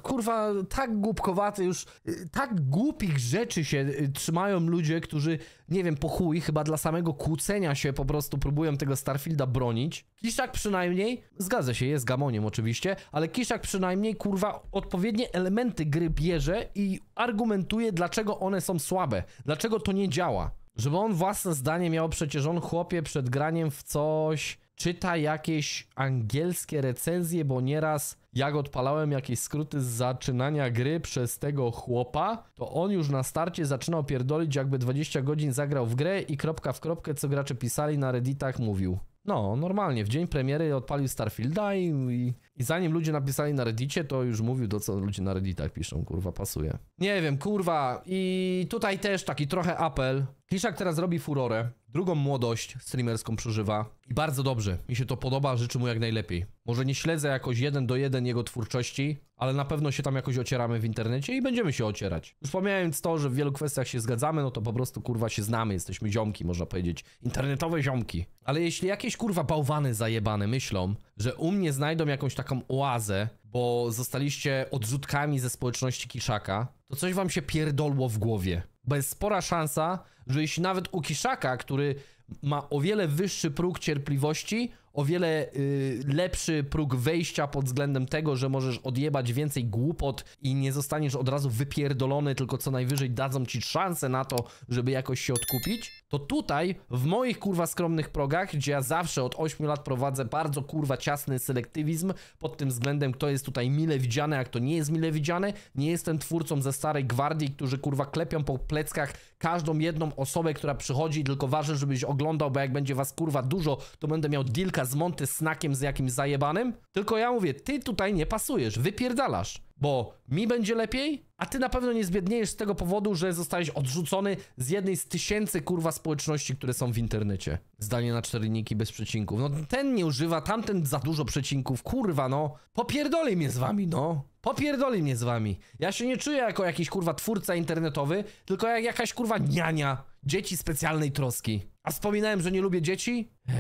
A: kurwa, tak głupkowaty już, tak głupich rzeczy się y, trzymają ludzie, którzy, nie wiem, po chuj, chyba dla samego kłócenia się po prostu próbują tego Starfielda bronić. Kiszak przynajmniej, zgadza się, jest z Gamoniem oczywiście, ale Kiszak przynajmniej kurwa odpowiednie elementy gry bierze i argumentuje dlaczego one są słabe, dlaczego to nie działa. Żeby on własne zdanie miał, przecież on chłopie przed graniem w coś czyta jakieś angielskie recenzje, bo nieraz jak odpalałem jakieś skróty z zaczynania gry przez tego chłopa, to on już na starcie zaczynał pierdolić, jakby 20 godzin zagrał w grę i kropka w kropkę, co gracze pisali na redditach, mówił. No, normalnie, w dzień premiery odpalił Starfielda i, i, i, zanim ludzie napisali na reddicie, to już mówił do co ludzie na redditach piszą, kurwa, pasuje. Nie wiem, kurwa, i tutaj też taki trochę apel. Kliszak teraz robi furorę drugą młodość streamerską przeżywa i bardzo dobrze. Mi się to podoba, życzę mu jak najlepiej. Może nie śledzę jakoś jeden do jeden jego twórczości, ale na pewno się tam jakoś ocieramy w internecie i będziemy się ocierać. Już pomijając to, że w wielu kwestiach się zgadzamy, no to po prostu kurwa się znamy, jesteśmy ziomki, można powiedzieć. Internetowe ziomki. Ale jeśli jakieś kurwa bałwany zajebane myślą, że u mnie znajdą jakąś taką oazę, bo zostaliście odrzutkami ze społeczności Kiszaka, to coś wam się pierdolło w głowie. Bo jest spora szansa, że jeśli nawet u Kiszaka, który ma o wiele wyższy próg cierpliwości, o wiele y, lepszy próg wejścia pod względem tego, że możesz odjebać więcej głupot i nie zostaniesz od razu wypierdolony, tylko co najwyżej dadzą ci szansę na to, żeby jakoś się odkupić, to tutaj w moich kurwa skromnych progach, gdzie ja zawsze od 8 lat prowadzę bardzo kurwa ciasny selektywizm pod tym względem, kto jest tutaj mile widziany, a kto nie jest mile widziany, nie jestem twórcą ze starej gwardii, którzy kurwa klepią po pleckach każdą jedną osobę, która przychodzi, tylko ważne, żebyś oglądał, bo jak będzie was kurwa dużo, to będę miał dealka z Monty Snakiem z jakimś zajebanym. Tylko ja mówię, ty tutaj nie pasujesz, wypierdalasz bo mi będzie lepiej, a ty na pewno nie zbiedniejesz z tego powodu, że zostałeś odrzucony z jednej z tysięcy kurwa społeczności, które są w internecie. Zdanie na cztery niki bez przecinków. No ten nie używa, tamten za dużo przecinków, kurwa no. Popierdolij mnie z wami, no. Popierdolij mnie z wami. Ja się nie czuję jako jakiś kurwa twórca internetowy, tylko jak jakaś kurwa niania. Dzieci specjalnej troski. A wspominałem, że nie lubię dzieci? Ech.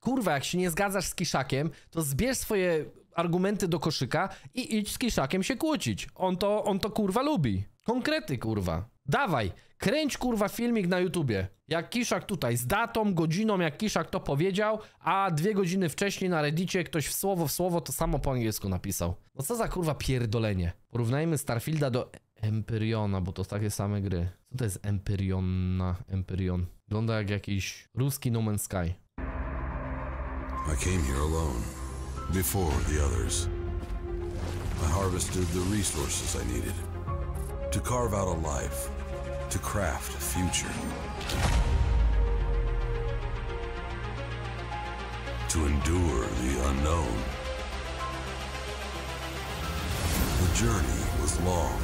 A: Kurwa, jak się nie zgadzasz z kiszakiem, to zbierz swoje argumenty do koszyka i idź z Kiszakiem się kłócić. On to, on to kurwa lubi. Konkrety kurwa. Dawaj, kręć kurwa filmik na YouTubie. Jak Kiszak tutaj, z datą, godziną, jak Kiszak to powiedział, a dwie godziny wcześniej na Reddicie ktoś w słowo w słowo to samo po angielsku napisał. No co za kurwa pierdolenie. Porównajmy Starfielda do Empyriona, bo to takie same gry. Co to jest Empyriona? Empyrion. Wygląda jak jakiś ruski No Man's Sky. I came here alone. before the others. I harvested the resources I needed to carve out a life, to craft a future, to endure the unknown. The journey was long.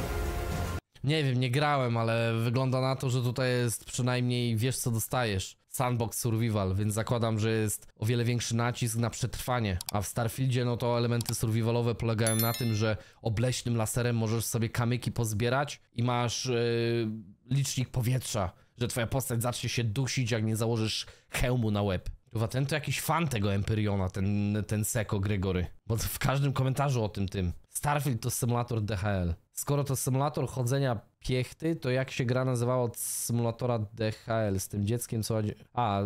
A: Nie wiem, nie grałem, ale wygląda na to, że tutaj jest przynajmniej wiesz co dostajesz. sandbox survival, więc zakładam, że jest o wiele większy nacisk na przetrwanie, a w Starfieldzie no to elementy survivalowe polegają na tym, że obleśnym laserem możesz sobie kamyki pozbierać i masz yy, licznik powietrza, że twoja postać zacznie się dusić, jak nie założysz hełmu na łeb. Chyba ten to jakiś fan tego Empyriona, ten, ten Seko Gregory. Bo w każdym komentarzu o tym tym. Starfield to symulator DHL. Skoro to symulator chodzenia piechty, to jak się gra nazywała od symulatora DHL z tym dzieckiem, co... A,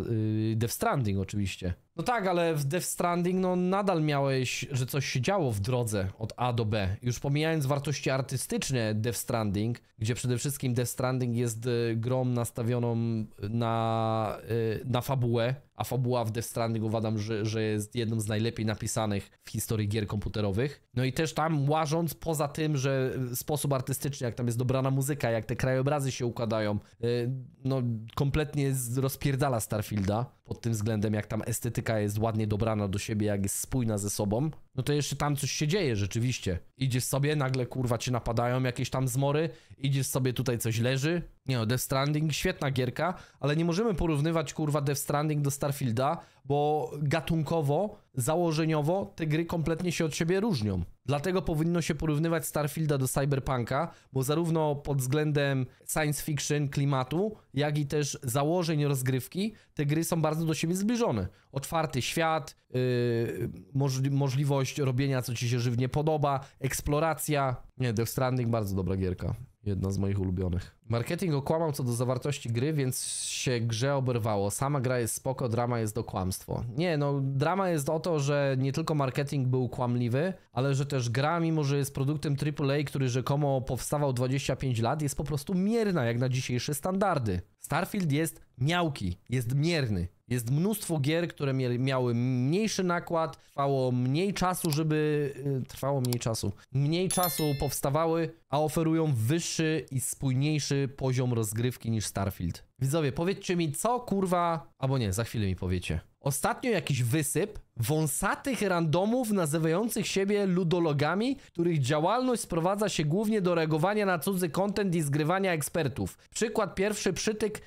A: yy, Death Stranding oczywiście. No tak, ale w Death Stranding no, nadal miałeś, że coś się działo w drodze od A do B. Już pomijając wartości artystyczne Death Stranding, gdzie przede wszystkim Death Stranding jest e, grą nastawioną na, e, na fabułę, a fabuła w Death Stranding uważam, że, że jest jedną z najlepiej napisanych w historii gier komputerowych. No i też tam łażąc poza tym, że sposób artystyczny, jak tam jest dobrana muzyka, jak te krajobrazy się układają, e, no kompletnie rozpierdala Starfielda pod tym względem, jak tam estetyka jest ładnie dobrana do siebie, jak jest spójna ze sobą, no to jeszcze tam coś się dzieje rzeczywiście. Idziesz sobie, nagle kurwa cię napadają jakieś tam zmory, idziesz sobie, tutaj coś leży. Nie no, Death Stranding, świetna gierka, ale nie możemy porównywać kurwa Death Stranding do Starfielda, bo gatunkowo, założeniowo te gry kompletnie się od siebie różnią. Dlatego powinno się porównywać Starfielda do Cyberpunka, bo zarówno pod względem science fiction, klimatu, jak i też założeń rozgrywki, te gry są bardzo do siebie zbliżone. Otwarty świat, yy, możli możliwość robienia co ci się żywnie podoba, eksploracja. Nie, Death Stranding bardzo dobra gierka. Jedna z moich ulubionych. Marketing okłamał co do zawartości gry, więc się grze oberwało. Sama gra jest spoko, drama jest do kłamstwo. Nie, no drama jest o to, że nie tylko marketing był kłamliwy, ale że też gra, mimo że jest produktem AAA, który rzekomo powstawał 25 lat, jest po prostu mierna jak na dzisiejsze standardy. Starfield jest miałki, jest mierny. Jest mnóstwo gier, które miały mniejszy nakład, trwało mniej czasu, żeby. Y, trwało mniej czasu. Mniej czasu powstawały, a oferują wyższy i spójniejszy poziom rozgrywki niż Starfield. Widzowie, powiedzcie mi, co kurwa. Albo nie, za chwilę mi powiecie. Ostatnio jakiś wysyp wąsatych randomów nazywających siebie ludologami, których działalność sprowadza się głównie do reagowania na cudzy content i zgrywania ekspertów. Przykład pierwszy przytyk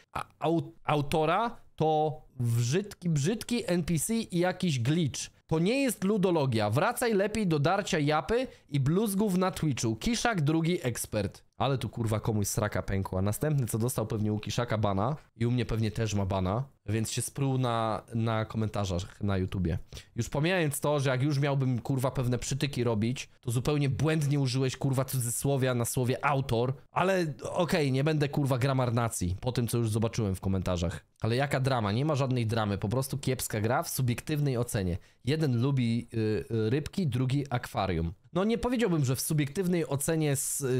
A: autora to brzydki, brzydki NPC i jakiś glitch. To nie jest ludologia. Wracaj lepiej do darcia japy i bluzgów na Twitchu. Kiszak drugi ekspert. Ale tu kurwa komuś sraka pękła. Następny co dostał pewnie u Kiszaka bana i u mnie pewnie też ma bana, więc się spruł na, na komentarzach na YouTubie. Już pomijając to, że jak już miałbym kurwa pewne przytyki robić, to zupełnie błędnie użyłeś kurwa cudzysłowia na słowie autor, ale okej, okay, nie będę kurwa gramarnacji po tym co już zobaczyłem w komentarzach. Ale jaka drama? Nie ma żadnej dramy, po prostu kiepska gra w subiektywnej ocenie. Jeden lubi y, y, rybki, drugi akwarium no nie powiedziałbym, że w subiektywnej ocenie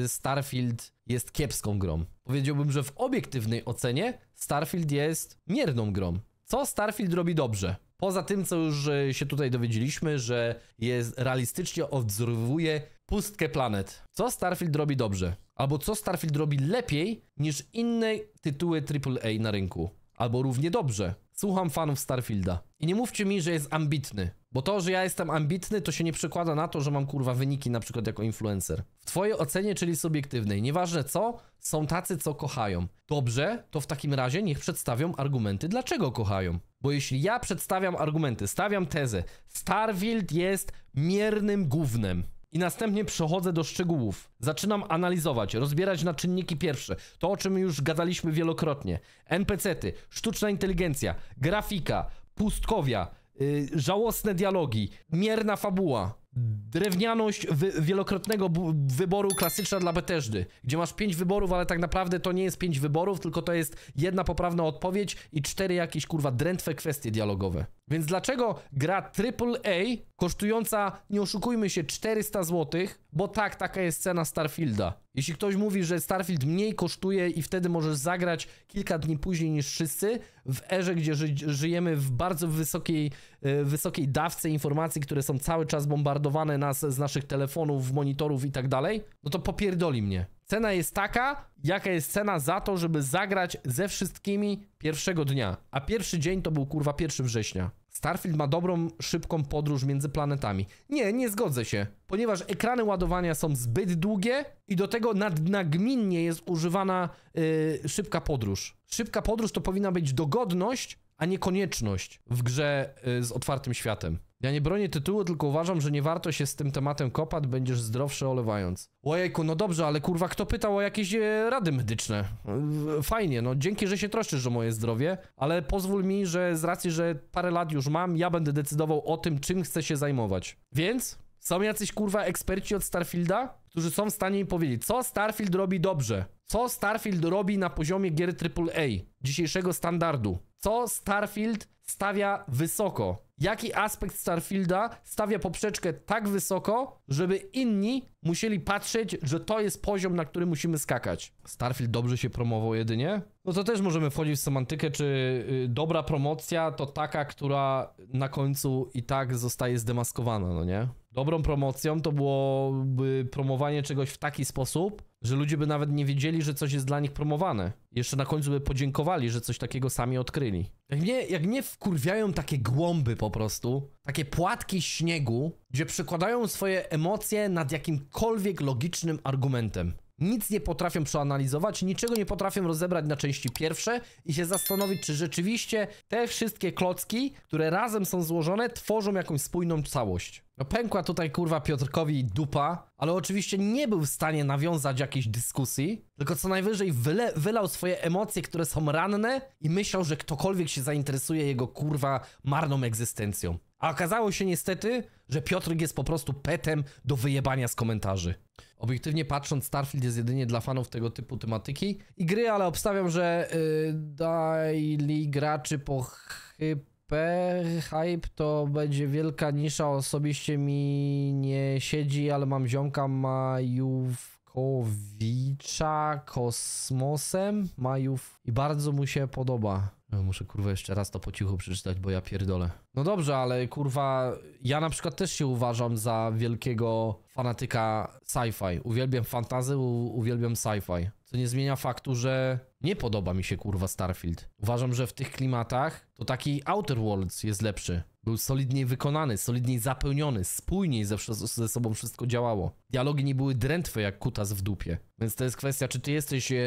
A: Starfield jest kiepską grą. Powiedziałbym, że w obiektywnej ocenie Starfield jest mierną grą. Co Starfield robi dobrze? Poza tym, co już e, się tutaj dowiedzieliśmy, że jest realistycznie odwzorowuje pustkę planet. Co Starfield robi dobrze? Albo co Starfield robi lepiej niż inne tytuły AAA na rynku? Albo równie dobrze? Słucham fanów Starfielda. I nie mówcie mi, że jest ambitny. Bo to, że ja jestem ambitny, to się nie przekłada na to, że mam kurwa wyniki na przykład jako influencer. W twojej ocenie, czyli subiektywnej, nieważne co, są tacy, co kochają. Dobrze, to w takim razie niech przedstawią argumenty, dlaczego kochają. Bo jeśli ja przedstawiam argumenty, stawiam tezę, Starfield jest miernym gównem i następnie przechodzę do szczegółów. Zaczynam analizować, rozbierać na czynniki pierwsze. To, o czym już gadaliśmy wielokrotnie. NPC-ty, sztuczna inteligencja, grafika, pustkowia, yy, żałosne dialogi, mierna fabuła. Drewnianość wielokrotnego wyboru klasyczna dla beteżdy, gdzie masz pięć wyborów, ale tak naprawdę to nie jest pięć wyborów, tylko to jest jedna poprawna odpowiedź i cztery jakieś kurwa drętwe kwestie dialogowe. Więc dlaczego gra AAA kosztująca, nie oszukujmy się, 400 zł, bo tak, taka jest cena Starfielda. Jeśli ktoś mówi, że Starfield mniej kosztuje i wtedy możesz zagrać kilka dni później niż wszyscy, w erze, gdzie ży żyjemy w bardzo wysokiej, e, wysokiej dawce informacji, które są cały czas bombardowane nas z naszych telefonów, monitorów i tak dalej, no to popierdoli mnie. Cena jest taka, jaka jest cena za to, żeby zagrać ze wszystkimi pierwszego dnia. A pierwszy dzień to był kurwa 1 września. Starfield ma dobrą, szybką podróż między planetami. Nie, nie zgodzę się, ponieważ ekrany ładowania są zbyt długie i do tego nad, nagminnie jest używana yy, szybka podróż. Szybka podróż to powinna być dogodność, a nie konieczność w grze yy, z otwartym światem. Ja nie bronię tytułu, tylko uważam, że nie warto się z tym tematem kopać, będziesz zdrowszy olewając. Ojejku, no dobrze, ale kurwa, kto pytał o jakieś e, rady medyczne? Fajnie, no dzięki, że się troszczysz o moje zdrowie, ale pozwól mi, że z racji, że parę lat już mam, ja będę decydował o tym, czym chcę się zajmować. Więc są jacyś kurwa eksperci od Starfielda, którzy są w stanie mi powiedzieć, co Starfield robi dobrze, co Starfield robi na poziomie gier AAA, dzisiejszego standardu, co Starfield stawia wysoko, jaki aspekt Starfielda stawia poprzeczkę tak wysoko, żeby inni musieli patrzeć, że to jest poziom, na który musimy skakać. Starfield dobrze się promował jedynie? No to też możemy wchodzić w semantykę, czy y, dobra promocja to taka, która na końcu i tak zostaje zdemaskowana, no nie? Dobrą promocją to byłoby promowanie czegoś w taki sposób, że ludzie by nawet nie wiedzieli, że coś jest dla nich promowane. Jeszcze na końcu by podziękowali, że coś takiego sami odkryli. Jak mnie, jak mnie wkurwiają takie głąby po prostu, takie płatki śniegu, gdzie przekładają swoje emocje nad jakimkolwiek logicznym argumentem. Nic nie potrafią przeanalizować, niczego nie potrafią rozebrać na części pierwsze i się zastanowić, czy rzeczywiście te wszystkie klocki, które razem są złożone, tworzą jakąś spójną całość. No pękła tutaj kurwa Piotrkowi dupa, ale oczywiście nie był w stanie nawiązać jakiejś dyskusji, tylko co najwyżej wyle, wylał swoje emocje, które są ranne i myślał, że ktokolwiek się zainteresuje jego kurwa marną egzystencją. A okazało się niestety, że Piotrek jest po prostu petem do wyjebania z komentarzy. Obiektywnie patrząc, Starfield jest jedynie dla fanów tego typu tematyki i gry, ale obstawiam, że yy, dali graczy po chyba Per hype to będzie wielka nisza, osobiście mi nie siedzi, ale mam ziomka Majówkowicza kosmosem, Majów i bardzo mu się podoba. No, muszę kurwa jeszcze raz to po cichu przeczytać, bo ja pierdolę. No dobrze, ale kurwa, ja na przykład też się uważam za wielkiego fanatyka sci-fi. Uwielbiam fantazy, uwielbiam sci-fi co nie zmienia faktu, że nie podoba mi się kurwa Starfield. Uważam, że w tych klimatach to taki Outer Worlds jest lepszy. Był solidniej wykonany, solidniej zapełniony, spójniej ze, ze sobą wszystko działało. Dialogi nie były drętwe jak kutas w dupie. Więc to jest kwestia, czy ty jesteś yy,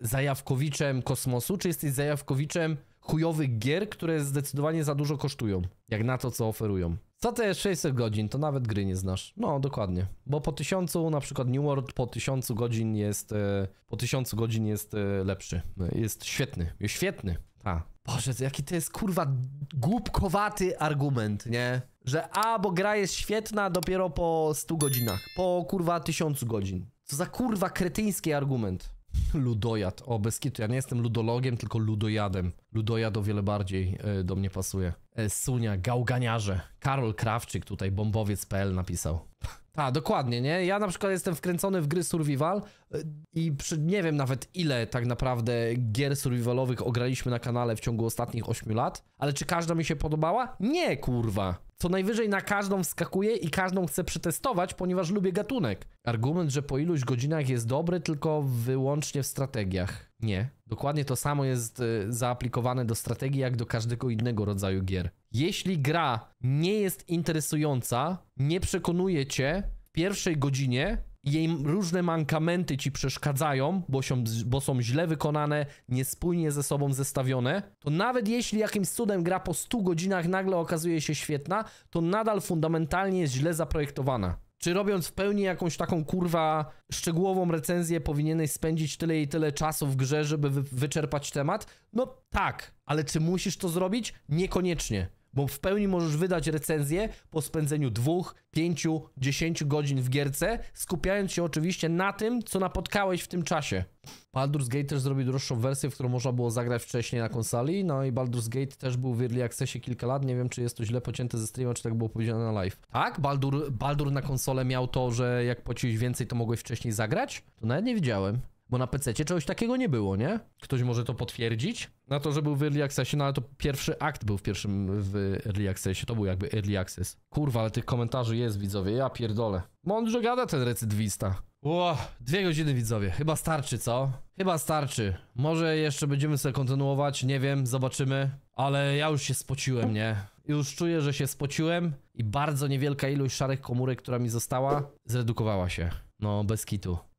A: zajawkowiczem kosmosu, czy jesteś zajawkowiczem chujowych gier, które zdecydowanie za dużo kosztują, jak na to, co oferują. Co to jest 600 godzin? To nawet gry nie znasz. No, dokładnie. Bo po tysiącu, na przykład New World po tysiącu godzin jest, e, po tysiącu godzin jest e, lepszy. Jest świetny. Jest świetny. A. Boże, jaki to jest kurwa głupkowaty argument, nie? Że a, bo gra jest świetna dopiero po 100 godzinach. Po kurwa tysiącu godzin. Co za kurwa kretyński argument. Ludojad. O, bez kitu. Ja nie jestem ludologiem, tylko ludojadem. Ludojad o wiele bardziej y, do mnie pasuje. E, Sunia, gałganiarze. Karol Krawczyk tutaj, bombowiec.pl napisał. A, dokładnie, nie? Ja na przykład jestem wkręcony w gry survival, i przy, nie wiem nawet ile tak naprawdę gier survivalowych ograliśmy na kanale w ciągu ostatnich 8 lat, ale czy każda mi się podobała? Nie, kurwa. Co najwyżej na każdą wskakuję i każdą chcę przetestować, ponieważ lubię gatunek. Argument, że po iluś godzinach jest dobry, tylko wyłącznie w strategiach. Nie. Dokładnie to samo jest y, zaaplikowane do strategii, jak do każdego innego rodzaju gier. Jeśli gra nie jest interesująca, nie przekonuje cię w pierwszej godzinie, jej różne mankamenty ci przeszkadzają, bo są, bo są źle wykonane, niespójnie ze sobą zestawione, to nawet jeśli jakimś cudem gra po 100 godzinach nagle okazuje się świetna, to nadal fundamentalnie jest źle zaprojektowana. Czy robiąc w pełni jakąś taką kurwa szczegółową recenzję, powinieneś spędzić tyle i tyle czasu w grze, żeby wyczerpać temat? No tak, ale czy musisz to zrobić? Niekoniecznie. Bo w pełni możesz wydać recenzję po spędzeniu dwóch, pięciu, dziesięciu godzin w gierce, skupiając się oczywiście na tym, co napotkałeś w tym czasie. Baldur's Gate też zrobił droższą wersję, w którą można było zagrać wcześniej na konsoli, no i Baldur's Gate też był w Early Accessie kilka lat, nie wiem czy jest to źle pocięte ze streama, czy tak było powiedziane na live. Tak? Baldur, Baldur na konsolę miał to, że jak płaciłeś więcej, to mogłeś wcześniej zagrać? To nawet nie widziałem. Bo na PC czegoś takiego nie było, nie? Ktoś może to potwierdzić? Na to, że był w Early Accessie, no ale to pierwszy akt był w pierwszym w Early Accessie, to był jakby Early Access. Kurwa, ale tych komentarzy jest, widzowie, ja pierdolę. Mądrze gada ten recydwista. Ło, dwie godziny widzowie, chyba starczy, co? Chyba starczy. Może jeszcze będziemy sobie kontynuować, nie wiem, zobaczymy. Ale ja już się spociłem, nie? Już czuję, że się spociłem i bardzo niewielka ilość szarych komórek, która mi została, zredukowała się. No, bez kitu.